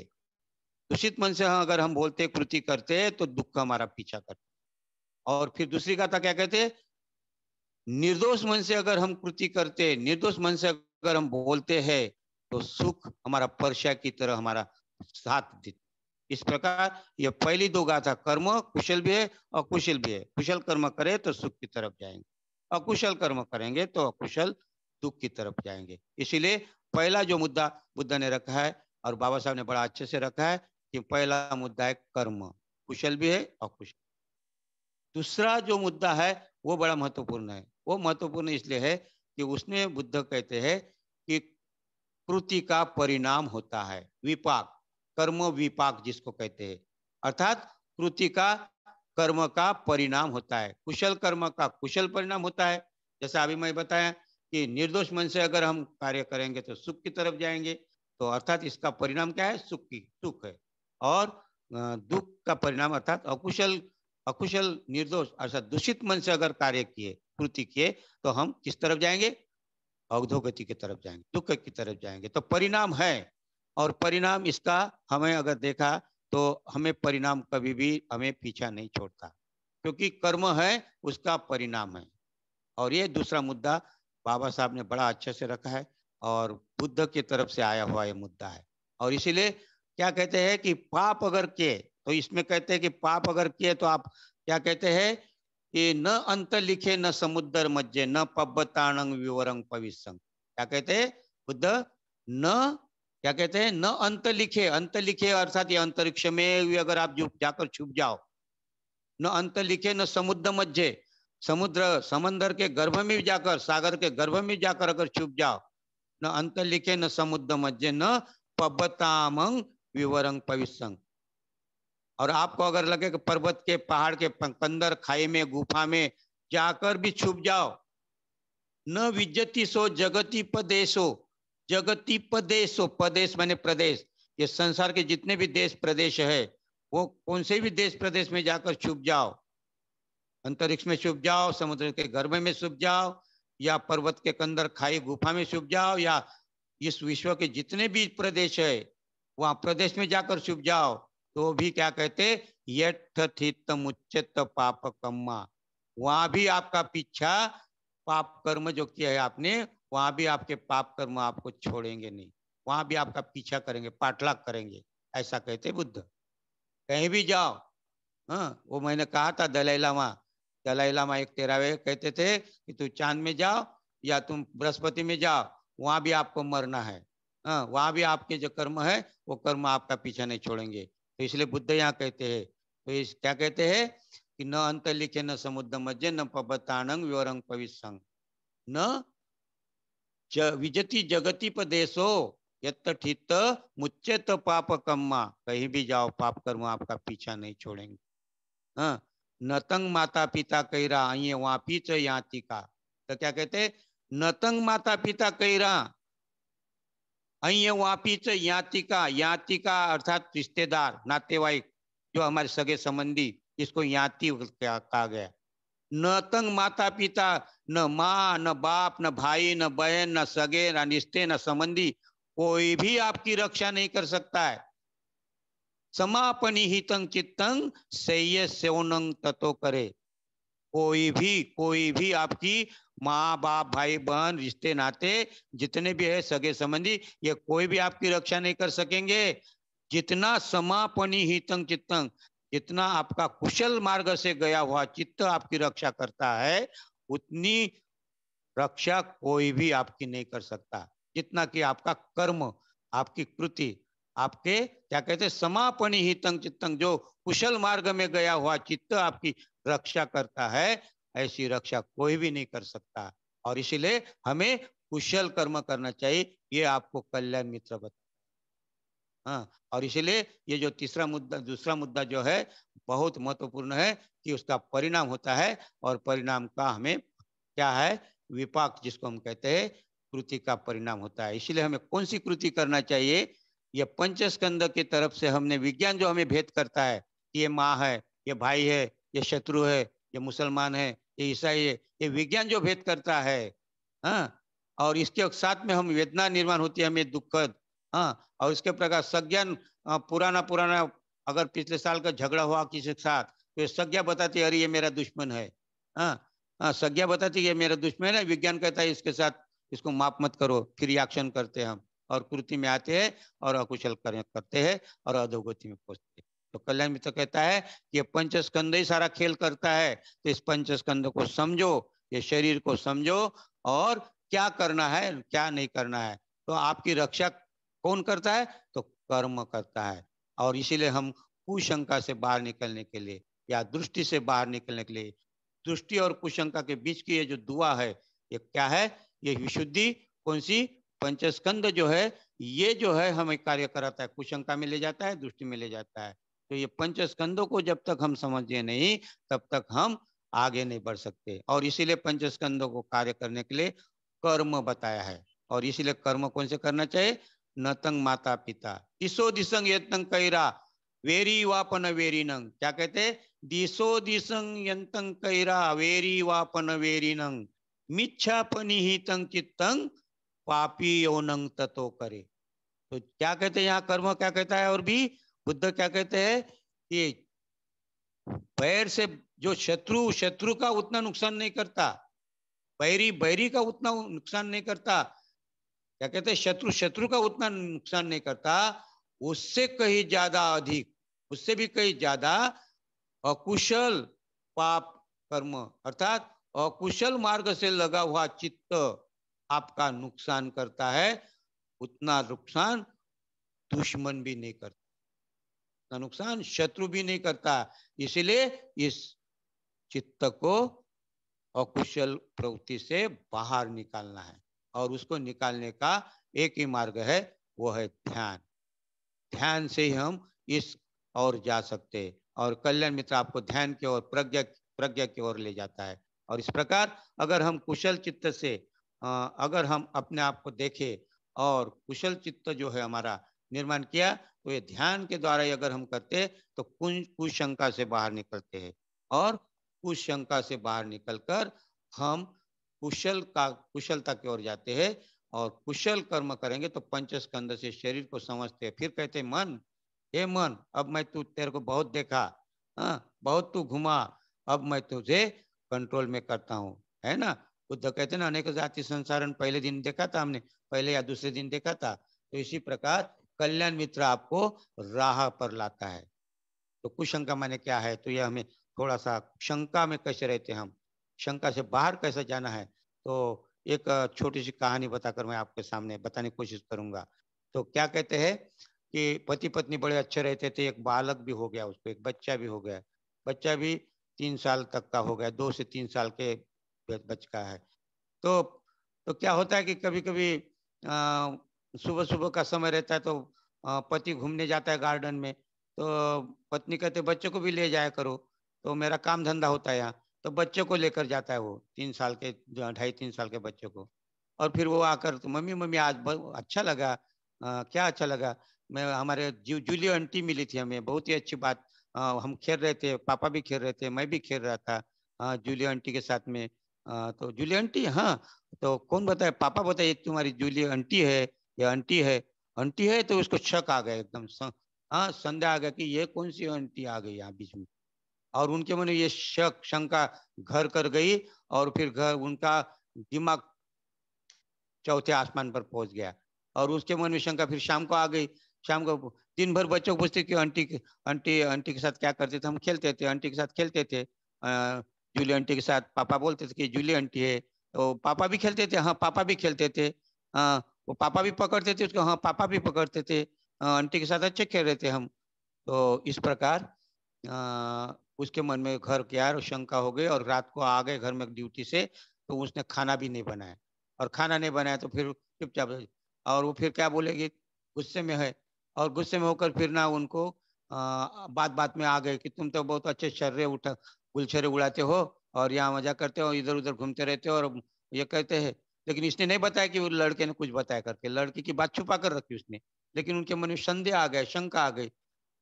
Speaker 1: दूषित मन से हाँ अगर हम बोलते कृति करते तो दुख हमारा पीछा करते और फिर दूसरी कथा क्या कहते निर्दोष मन से अगर हम कृति करते निर्दोष मन से अगर हम बोलते हैं तो सुख हमारा परशा की तरह हमारा साथ दी इस प्रकार यह पहली दो गाथा कर्म कुशल भी है अकुशल भी है कुशल कर्म करे तो सुख की तरफ जाएंगे अकुशल कर्म करेंगे तो अकुशल दुख की तरफ जाएंगे इसीलिए पहला जो मुद्दा बुद्ध ने रखा है और बाबा साहब ने बड़ा अच्छे से रखा है कि पहला मुद्दा है कर्म कुशल भी है अकुशल दूसरा जो मुद्दा है वो बड़ा महत्वपूर्ण है वो महत्वपूर्ण इसलिए है कि उसने बुद्ध कहते हैं कि कृति का परिणाम होता है विपाक कर्म विपाक जिसको कहते हैं अर्थात कृति का कर्म का परिणाम होता है कुशल कर्म का कुशल परिणाम होता है जैसा अभी मैं बताया कि निर्दोष मन से अगर हम कार्य करेंगे तो सुख की तरफ जाएंगे तो अर्थात इसका परिणाम क्या है सुख की सुख है और दुख का परिणाम अर्थात अकुशल अकुशल निर्दोष अर्थात दूषित मन से अगर कार्य किए कृति किए तो हम किस तरफ जाएंगे अवधोगति की तरफ जाएंगे दुख की तरफ जाएंगे तो परिणाम है और परिणाम इसका हमें अगर देखा तो हमें परिणाम कभी भी हमें पीछा नहीं छोड़ता क्योंकि कर्म है उसका परिणाम है और ये दूसरा मुद्दा बाबा साहब ने बड़ा अच्छे से रखा है और बुद्ध की तरफ से आया हुआ ये मुद्दा है और इसीलिए क्या कहते हैं कि पाप अगर किए तो इसमें कहते हैं कि पाप अगर किए तो आप क्या कहते हैं कि न अंत लिखे न समुद्र मज्जे न पब्बताणंग विवरंग पविसंग क्या कहते हैं बुद्ध न क्या कहते हैं न अंत लिखे अंत लिखे अर्थात ये अंतरिक्ष में भी अगर आप जाकर छुप जाओ न अंत लिखे न समुद्र मध्य समुद्र समंदर के गर्भ में जाकर सागर के गर्भ में जाकर अगर छुप जाओ न अंत लिखे न समुद्र मध्य न पबतामंग विवरंग पविसंग और आपको अगर लगे कि पर्वत के पहाड़ के पंदर खाई में गुफा में जाकर भी छुप जाओ न विजती सो जगती पदेशो जगती प्रदेश प्रदेश माने प्रदेश ये संसार के जितने भी देश प्रदेश है वो कौन से भी देश प्रदेश में जाकर छुप जाओ अंतरिक्ष में छुप जाओ समुद्र के गर्भ में छुप जाओ या पर्वत के कंदर खाई गुफा में छुप जाओ या इस विश्व के जितने भी प्रदेश है वहां प्रदेश में जाकर छुप जाओ तो भी क्या कहते यथित पाप कम्मा वहां भी आपका पीछा पाप कर्म जो किया है आपने वहाँ भी आपके पाप कर्म आपको छोड़ेंगे नहीं वहां भी आपका पीछा करेंगे पाठलाग करेंगे ऐसा कहते बुद्ध कहीं भी जाओ हाँ वो मैंने कहा था दलाई लामा दलाई लामा एक तेरा कहते थे कि तू चांद में जाओ या तुम बृहस्पति में जाओ वहां भी आपको मरना है हाँ वहां भी आपके जो कर्म है वो कर्म आपका पीछा नहीं छोड़ेंगे तो इसलिए बुद्ध यहाँ कहते हैं तो इस क्या कहते हैं कि न अंत लिखे न समुद्र मज्जे न पबतानंग व्योरंग पविसंग न विजती विजति जगति पदेशो यत्थित तो पाप कम्मा कहीं भी जाओ पाप कर्म आपका पीछा नहीं छोड़ेंगे हाँ, नतंग माता पिता कह रहा आइए वहां पीछे यहाँ टीका तो क्या कहते नतंग माता पिता कह रहा अहिए वापी च यातिका यातिका अर्थात रिश्तेदार नातेवाई जो हमारे सगे संबंधी इसको याति कहा गया न तंग माता पिता न माँ न बाप न भाई न बहन न सगे न रिश्ते न संबंधी कोई भी आपकी रक्षा नहीं कर सकता है समापन ही तंग चित्तंग सैय सेवनंग ततो करे कोई भी कोई भी आपकी माँ बाप भाई बहन रिश्ते नाते जितने भी है सगे संबंधी ये कोई भी आपकी रक्षा नहीं कर सकेंगे जितना समापनी हितंग चित्तंग जितना आपका कुशल मार्ग से गया हुआ चित्त आपकी रक्षा करता है उतनी रक्षा कोई भी आपकी नहीं कर सकता जितना कि आपका कर्म आपकी कृति आपके क्या कहते हैं समापनी ही तंग चित्तंग जो कुशल मार्ग में गया हुआ चित्त आपकी रक्षा करता है ऐसी रक्षा कोई भी नहीं कर सकता और इसीलिए हमें कुशल कर्म करना चाहिए ये आपको कल्याण मित्र बता हाँ और इसलिए ये जो तीसरा मुद्दा दूसरा मुद्दा जो है बहुत महत्वपूर्ण है कि उसका परिणाम होता है और परिणाम का हमें क्या है विपाक जिसको हम कहते हैं कृति का परिणाम होता है इसलिए हमें कौन सी कृति करना चाहिए यह पंच स्कंद की तरफ से हमने विज्ञान जो हमें भेद करता है कि ये माँ है ये भाई है ये शत्रु है ये मुसलमान है ये ईसाई है ये विज्ञान जो भेद करता है हाँ और इसके साथ में हम वेदना निर्माण होती है हमें दुखद हाँ और इसके प्रकार सज्ञान पुराना पुराना अगर पिछले साल का झगड़ा हुआ किसी के साथ तो सज्ञा बताती है अरे ये मेरा दुश्मन है हाँ हाँ सज्ञा बताती है ये मेरा दुश्मन है विज्ञान कहता है इसके साथ इसको माप मत करो फिर एक्शन करते हैं हम और कृति में आते हैं और अकुशल करते हैं और अधोगति में पहुंचते हैं तो कल्याण मित्र कहता है कि ये पंच स्कंद ही सारा खेल करता है तो इस पंच स्कंद को समझो ये शरीर को समझो और क्या करना है क्या नहीं करना है तो आपकी रक्षा कौन करता है तो कर्म करता है और इसीलिए हम कुशंका से बाहर निकलने के लिए या दृष्टि से बाहर निकलने के लिए दृष्टि और कुशंका के बीच की ये जो दुआ है ये क्या है ये विशुद्धि कौन सी पंचस्कंद जो है ये जो है हमें कार्य कराता है कुशंका में ले जाता है दृष्टि में ले जाता है तो ये पंचस्कंदों को जब तक हम समझे नहीं तब तक हम आगे नहीं बढ़ सकते और इसीलिए पंचस्कंदों को कार्य करने के लिए कर्म बताया है और इसीलिए कर्म कौन से करना चाहिए नतंग माता पिता दिसो दिसंग यंतंग कैरा वेरी वापन वेरी नंग क्या कहते दिसो दिसंग यंतंग कैरा वेरी वापन वेरी नंग मिच्छा तंग चितंग पापी योनंग ततो करे तो क्या कहते हैं यहाँ कर्म क्या कहता है और भी बुद्ध क्या कहते हैं ये पैर से जो शत्रु शत्रु का उतना नुकसान नहीं करता बैरी बैरी का उतना नुकसान नहीं करता क्या कहते हैं शत्रु शत्रु का उतना नुकसान नहीं करता उससे कहीं ज्यादा अधिक उससे भी कहीं ज्यादा अकुशल पाप कर्म अर्थात अकुशल मार्ग से लगा हुआ चित्त आपका नुकसान करता है उतना नुकसान दुश्मन भी नहीं करता उतना नुकसान शत्रु भी नहीं करता इसलिए इस चित्त को अकुशल प्रवृत्ति से बाहर निकालना है और उसको निकालने का एक ही मार्ग है वो है ध्यान ध्यान से ही हम इस और जा सकते हैं और कल्याण मित्र आपको ध्यान की ओर प्रज्ञा प्रज्ञा की ओर ले जाता है और इस प्रकार अगर हम कुशल चित्त से अगर हम अपने आप को देखे और कुशल चित्त जो है हमारा निर्माण किया तो ये ध्यान के द्वारा ही अगर हम करते तो कुशंका से बाहर निकलते हैं और कुशंका से बाहर निकलकर हम कुशल का कुशलता की ओर जाते हैं और कुशल कर्म करेंगे तो पंच स्कंद से शरीर को समझते हैं फिर कहते मन हे मन अब मैं तू तेरे को बहुत देखा हाँ बहुत तू घुमा अब मैं तुझे कंट्रोल में करता हूँ है ना बुद्ध कहते ना अनेक जाति संसारण पहले दिन देखा था हमने पहले या दूसरे दिन देखा था तो इसी प्रकार कल्याण मित्र आपको राह पर लाता है तो कुशंका माने क्या है तो यह हमें थोड़ा सा शंका में कैसे रहते हम शंका से बाहर कैसे जाना है तो एक छोटी सी कहानी बताकर मैं आपके सामने बताने की कोशिश करूंगा तो क्या कहते हैं कि पति पत्नी बड़े अच्छे रहते थे एक बालक भी हो गया उसको एक बच्चा भी हो गया बच्चा भी तीन साल तक का हो गया दो से तीन साल के बच का है तो तो क्या होता है कि कभी कभी सुबह सुबह का समय रहता है तो पति घूमने जाता है गार्डन में तो पत्नी कहते बच्चे को भी ले जाया करो तो मेरा काम धंधा होता है यहाँ तो बच्चों को लेकर जाता है वो तीन साल के जो ढाई तीन साल के बच्चों को और फिर वो आकर तो मम्मी मम्मी आज अच्छा लगा आ, क्या अच्छा लगा मैं हमारे जू, जूलियो आंटी मिली थी हमें बहुत ही अच्छी बात आ, हम खेल रहे थे पापा भी खेल रहे थे मैं भी खेल रहा था जूलियो आंटी के साथ में आ, तो जूलियो आंटी हाँ तो कौन बताए पापा बताए तुम्हारी जूलियो आंटी है या आंटी है आंटी है तो उसको शक आ गया एकदम हाँ संध्या आ गया कि ये कौन सी आंटी आ गई यहाँ बीच में और उनके मन में ये शक शंका घर कर गई और फिर घर उनका दिमाग चौथे आसमान पर पहुंच गया और उसके मन में शंका फिर शाम को आ गई शाम को दिन भर बच्चों को पूछते कि आंटी आंटी आंटी के साथ क्या करते थे हम खेलते थे आंटी के साथ खेलते थे जूली आंटी के साथ पापा बोलते थे कि जूली आंटी है तो पापा भी खेलते थे हाँ पापा भी खेलते थे हाँ वो पापा भी पकड़ते थे उसको हाँ पापा भी पकड़ते थे आंटी के साथ अच्छे खेल रहे थे हम तो इस प्रकार उसके मन में घर के यार शंका हो गई और रात को आ गए घर में ड्यूटी से तो उसने खाना भी नहीं बनाया और खाना नहीं बनाया तो फिर चुपचाप और वो फिर क्या बोलेगी गुस्से में है और गुस्से में होकर फिर ना उनको आ, बात बात में आ गए कि तुम तो बहुत अच्छे शर्रे उठा गुलछरे उड़ाते हो और यहाँ मजा करते हो इधर उधर घूमते रहते हो और ये कहते हैं लेकिन इसने नहीं बताया कि वो लड़के ने कुछ बताया करके लड़की की बात छुपा कर रखी उसने लेकिन उनके मन में संदेह आ गया शंका आ गई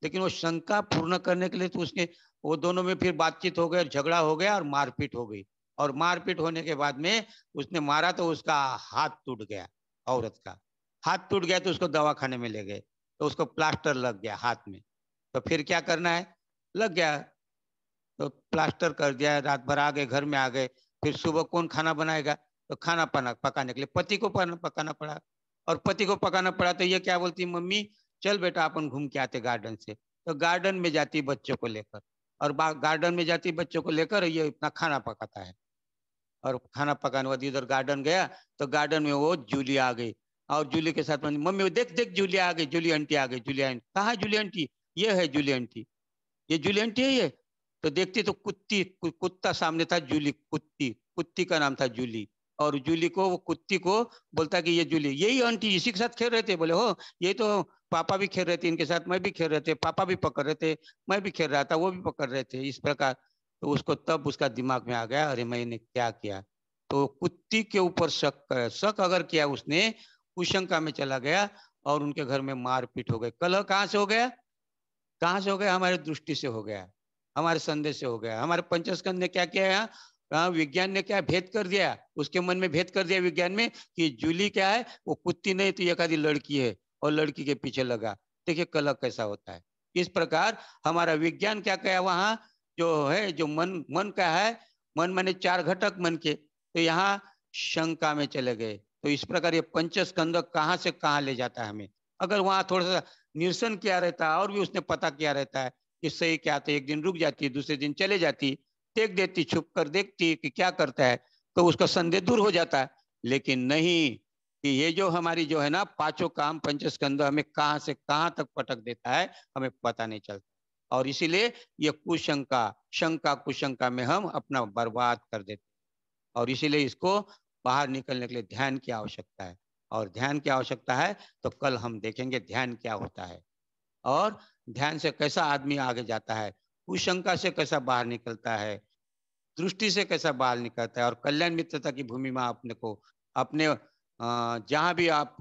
Speaker 1: लेकिन वो शंका पूर्ण करने के लिए तो उसने वो दोनों में फिर बातचीत हो गई और झगड़ा हो गया और मारपीट हो गई और मारपीट होने के बाद में उसने मारा तो उसका हाथ टूट गया औरत का हाथ टूट गया तो उसको दवा खाने में ले गए तो उसको प्लास्टर लग गया हाथ में तो फिर क्या करना है लग गया तो प्लास्टर कर दिया रात भर आ गए घर में आ गए फिर सुबह कौन खाना बनाएगा तो खाना पना पकाने के लिए पति को पकाना पड़ा और पति को पकाना पड़ा तो ये क्या बोलती मम्मी चल बेटा अपन घूम के आते गार्डन से तो गार्डन में जाती बच्चों को लेकर और गार्डन में जाती बच्चों को लेकर ये अपना खाना पकाता है और खाना पकाने वाली इधर गार्डन गया तो गार्डन में वो जूली आ गई और जूली के साथ मम्मी वो देख देख जूली आ गई जूली आंटी आ गई जूली आंटी कहा जूली आंटी ये है जूली आंटी ये जूली आंटी है ये तो देखती तो कुत्ती कुत्ता सामने था जूली कुत्ती कुत्ती का नाम था जूली और जूली को वो कुत्ती को बोलता कि ये जूली यही आंटी इसी के साथ खेल रहे थे बोले हो ये तो पापा भी खेल रहे थे इनके साथ मैं भी खेल रहे थे पापा भी पकड़ रहे थे मैं भी खेल रहा था वो भी पकड़ रहे थे इस प्रकार तो उसको तब उसका दिमाग में आ गया अरे मैंने क्या किया तो कुत्ती के ऊपर शक शक अगर किया उसने कुशंका में चला गया और उनके घर में मारपीट हो गई कलह कहाँ से हो गया कहाँ से हो गया हमारे दृष्टि से हो गया हमारे संदेश से हो गया हमारे पंचस्कंद ने क्या किया यहाँ हाँ, विज्ञान ने क्या भेद कर दिया उसके मन में भेद कर दिया विज्ञान में कि जूली क्या है वो कुत्ती नहीं तो एक आधी लड़की है और लड़की के पीछे लगा देखिए कला कैसा होता है इस प्रकार हमारा विज्ञान क्या कह वहां जो है जो मन मन का है मन माने चार घटक मन के तो यहाँ शंका में चले गए तो इस प्रकार ये पंच स्कंद कहाँ से कहाँ ले जाता है हमें अगर वहाँ थोड़ा सा निरसन किया रहता है और भी उसने पता किया रहता है कि सही क्या था तो एक दिन रुक जाती दूसरे दिन चले जाती देख देती छुप कर देखती कि क्या करता है तो उसका संदेह दूर हो जाता है लेकिन नहीं कि ये जो हमारी जो है ना पांचों काम पंचस्कंद हमें कहाँ से कहाँ तक पटक देता है हमें पता नहीं चलता और इसीलिए ये कुशंका शंका कुशंका में हम अपना बर्बाद कर देते और इसीलिए इसको बाहर निकलने के लिए ध्यान की आवश्यकता है और ध्यान की आवश्यकता है तो कल हम देखेंगे ध्यान क्या होता है और ध्यान से कैसा आदमी आगे जाता है कुशंका से कैसा बाहर निकलता है दृष्टि से कैसा बाहर निकलता है और कल्याण मित्रता की भूमि में अपने को अपने जहाँ भी आप